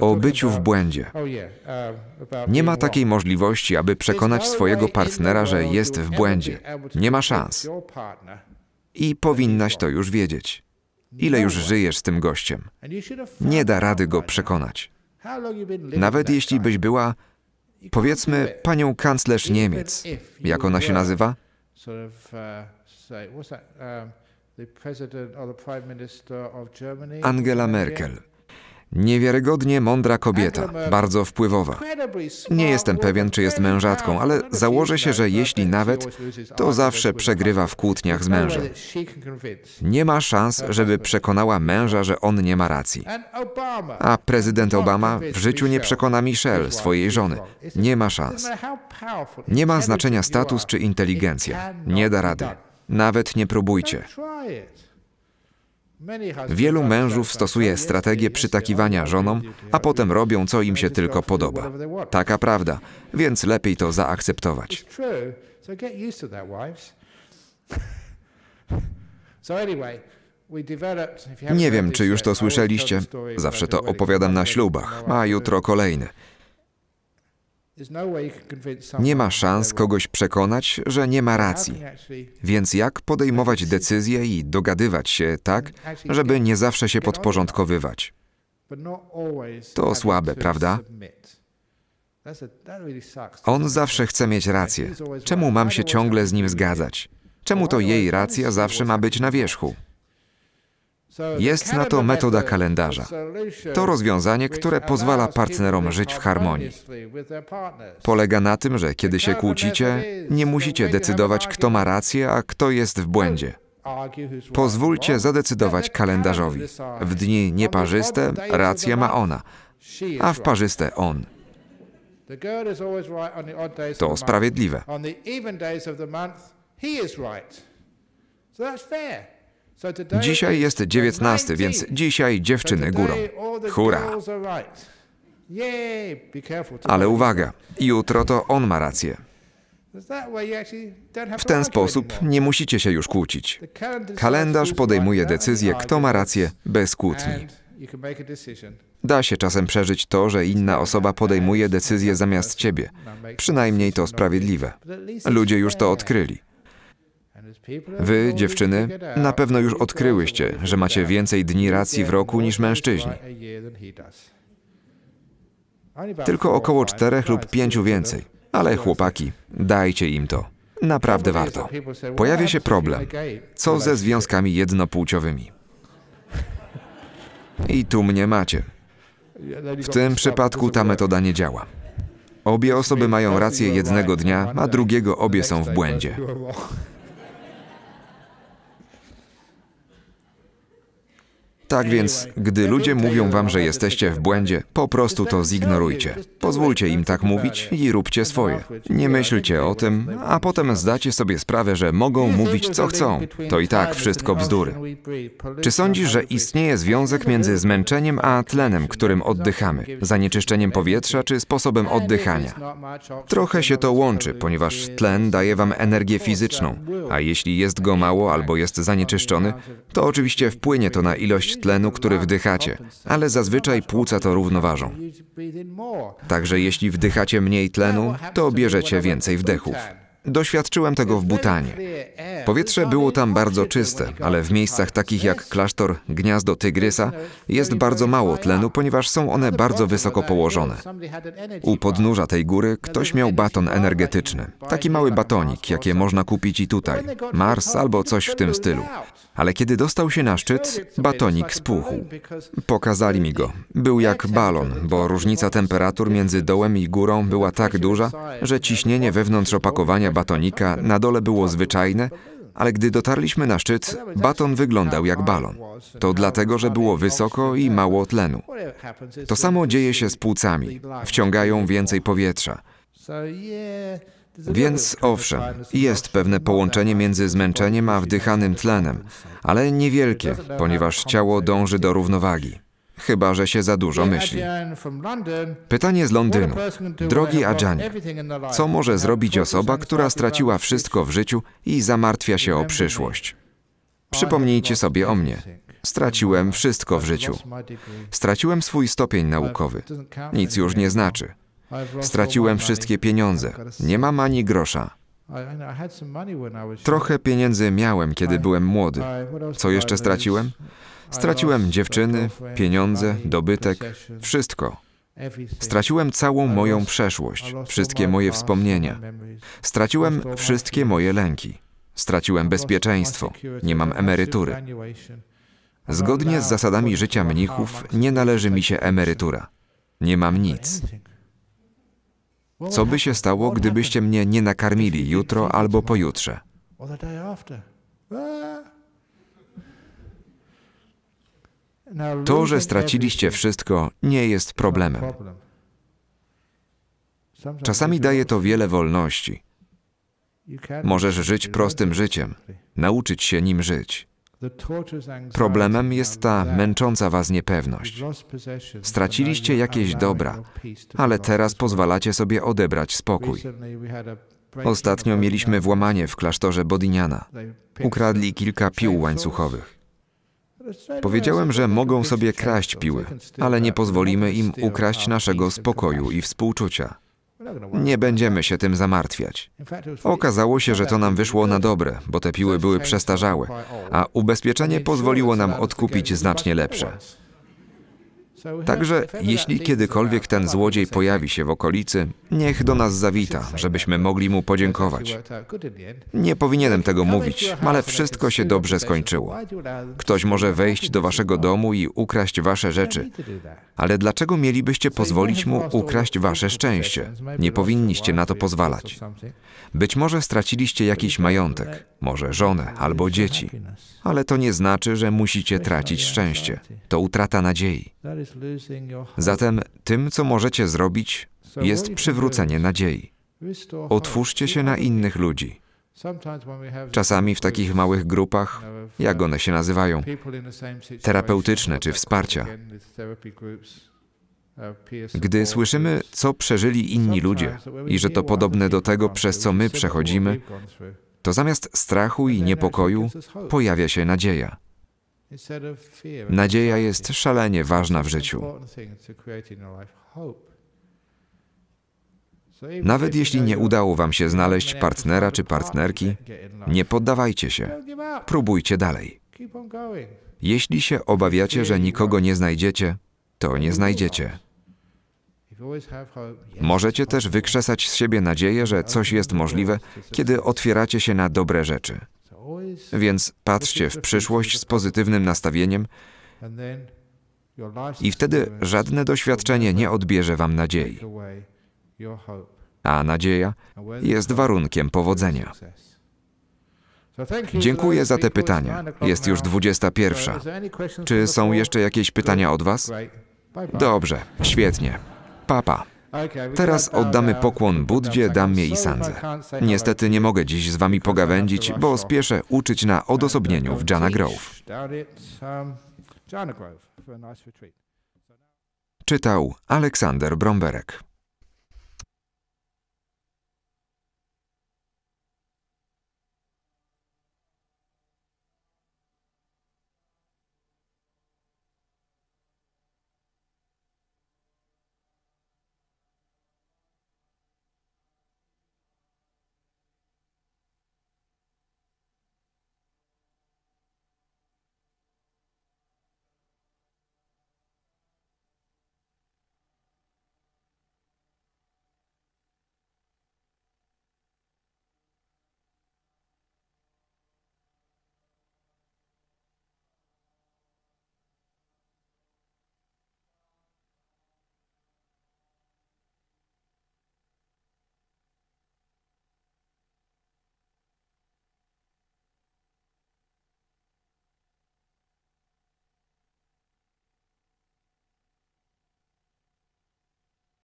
o byciu w błędzie. Nie ma takiej możliwości, aby przekonać swojego partnera, że jest w błędzie. Nie ma szans i powinnaś to już wiedzieć. Ile już żyjesz z tym gościem? Nie da rady go przekonać. Nawet jeśli byś była, powiedzmy, panią kanclerz Niemiec, jak ona się nazywa? Angela Merkel. Niewiarygodnie mądra kobieta, bardzo wpływowa. Nie jestem pewien, czy jest mężatką, ale założę się, że jeśli nawet, to zawsze przegrywa w kłótniach z mężem. Nie ma szans, żeby przekonała męża, że on nie ma racji. A prezydent Obama w życiu nie przekona Michelle, swojej żony. Nie ma szans. Nie ma znaczenia status czy inteligencja. Nie da rady. Nawet nie próbujcie. Wielu mężów stosuje strategię przytakiwania żonom, a potem robią, co im się tylko podoba. Taka prawda, więc lepiej to zaakceptować. Nie wiem, czy już to słyszeliście. Zawsze to opowiadam na ślubach, a jutro kolejny. No nie ma szans kogoś przekonać, że nie ma racji. Więc jak podejmować decyzje i dogadywać się tak, żeby nie zawsze się podporządkowywać? To słabe, prawda? On zawsze chce mieć rację. Czemu mam się ciągle z nim zgadzać? Czemu to jej racja zawsze ma być na wierzchu? Jest na to metoda kalendarza. To rozwiązanie, które pozwala partnerom żyć w harmonii. Polega na tym, że kiedy się kłócicie, nie musicie decydować, kto ma rację, a kto jest w błędzie. Pozwólcie zadecydować kalendarzowi. W dni nieparzyste rację ma ona, a w parzyste on. To sprawiedliwe. So that's fair. Dzisiaj jest 19, więc dzisiaj dziewczyny górą. Hura! Ale uwaga, jutro to on ma rację. W ten sposób nie musicie się już kłócić. Kalendarz podejmuje decyzję, kto ma rację, bez kłótni. Da się czasem przeżyć to, że inna osoba podejmuje decyzję zamiast ciebie. Przynajmniej to sprawiedliwe. Ludzie już to odkryli. Wy, dziewczyny, na pewno już odkryłyście, że macie więcej dni racji w roku niż mężczyźni. Tylko około czterech lub pięciu więcej. Ale chłopaki, dajcie im to. Naprawdę warto. Pojawia się problem. Co ze związkami jednopłciowymi? I tu mnie macie. W tym przypadku ta metoda nie działa. Obie osoby mają rację jednego dnia, a drugiego obie są w błędzie. Tak więc, gdy ludzie mówią wam, że jesteście w błędzie, po prostu to zignorujcie. Pozwólcie im tak mówić i róbcie swoje. Nie myślcie o tym, a potem zdacie sobie sprawę, że mogą mówić co chcą. To i tak wszystko bzdury. Czy sądzisz, że istnieje związek między zmęczeniem a tlenem, którym oddychamy, zanieczyszczeniem powietrza czy sposobem oddychania? Trochę się to łączy, ponieważ tlen daje wam energię fizyczną, a jeśli jest go mało albo jest zanieczyszczony, to oczywiście wpłynie to na ilość tlenu, który wdychacie, ale zazwyczaj płuca to równoważą. Także jeśli wdychacie mniej tlenu, to bierzecie więcej wdechów. Doświadczyłem tego w Butanie. Powietrze było tam bardzo czyste, ale w miejscach takich jak klasztor Gniazdo Tygrysa jest bardzo mało tlenu, ponieważ są one bardzo wysoko położone. U podnóża tej góry ktoś miał baton energetyczny. Taki mały batonik, jakie można kupić i tutaj. Mars albo coś w tym stylu. Ale kiedy dostał się na szczyt, batonik spuchł. Pokazali mi go. Był jak balon, bo różnica temperatur między dołem i górą była tak duża, że ciśnienie wewnątrz opakowania batonika na dole było zwyczajne, ale gdy dotarliśmy na szczyt, baton wyglądał jak balon. To dlatego, że było wysoko i mało tlenu. To samo dzieje się z płucami. Wciągają więcej powietrza. Więc owszem, jest pewne połączenie między zmęczeniem a wdychanym tlenem, ale niewielkie, ponieważ ciało dąży do równowagi chyba że się za dużo myśli. Pytanie z Londynu. Drogi Adjanie, co może zrobić osoba, która straciła wszystko w życiu i zamartwia się o przyszłość? Przypomnijcie sobie o mnie. Straciłem wszystko w życiu. Straciłem swój stopień naukowy. Nic już nie znaczy. Straciłem wszystkie pieniądze. Nie mam ani grosza. Trochę pieniędzy miałem, kiedy byłem młody. Co jeszcze straciłem? Straciłem dziewczyny, pieniądze, dobytek, wszystko. Straciłem całą moją przeszłość, wszystkie moje wspomnienia. Straciłem wszystkie moje lęki. Straciłem bezpieczeństwo. Nie mam emerytury. Zgodnie z zasadami życia mnichów nie należy mi się emerytura. Nie mam nic. Co by się stało, gdybyście mnie nie nakarmili jutro albo pojutrze? To, że straciliście wszystko, nie jest problemem. Czasami daje to wiele wolności. Możesz żyć prostym życiem, nauczyć się nim żyć. Problemem jest ta męcząca was niepewność. Straciliście jakieś dobra, ale teraz pozwalacie sobie odebrać spokój. Ostatnio mieliśmy włamanie w klasztorze Bodiniana. Ukradli kilka pił łańcuchowych. Powiedziałem, że mogą sobie kraść piły, ale nie pozwolimy im ukraść naszego spokoju i współczucia. Nie będziemy się tym zamartwiać. Okazało się, że to nam wyszło na dobre, bo te piły były przestarzałe, a ubezpieczenie pozwoliło nam odkupić znacznie lepsze. Także jeśli kiedykolwiek ten złodziej pojawi się w okolicy, niech do nas zawita, żebyśmy mogli mu podziękować. Uh, nie powinienem tego mówić, ale wszystko się dobrze skończyło. Ktoś może wejść do waszego domu i ukraść wasze rzeczy. Ale dlaczego mielibyście pozwolić mu ukraść wasze szczęście? Nie powinniście na to pozwalać. Być może straciliście jakiś majątek, może żonę albo dzieci, ale to nie znaczy, że musicie tracić szczęście. To utrata nadziei. Zatem tym, co możecie zrobić, jest przywrócenie nadziei. Otwórzcie się na innych ludzi. Czasami w takich małych grupach, jak uh, one się nazywają, terapeutyczne czy wsparcia. Uh, Gdy słyszymy, co przeżyli inni ludzie i że to podobne do tego, przez co my przechodzimy, to zamiast strachu i niepokoju pojawia się nadzieja. Nadzieja jest szalenie ważna w życiu. Nawet jeśli nie udało Wam się znaleźć partnera czy partnerki, nie poddawajcie się. Próbujcie dalej. Jeśli się obawiacie, że nikogo nie znajdziecie, to nie znajdziecie. Możecie też wykrzesać z siebie nadzieję, że coś jest możliwe, kiedy otwieracie się na dobre rzeczy. Więc patrzcie w przyszłość z pozytywnym nastawieniem i wtedy żadne doświadczenie nie odbierze wam nadziei. A nadzieja jest warunkiem powodzenia. Dziękuję za te pytania. Jest już 21. Czy są jeszcze jakieś pytania od Was? Dobrze, świetnie. Papa. Pa. Teraz oddamy pokłon Buddzie, Dammie i Sandze. Niestety nie mogę dziś z wami pogawędzić, bo spieszę uczyć na odosobnieniu w Jana Grove. Czytał Aleksander Bromberek.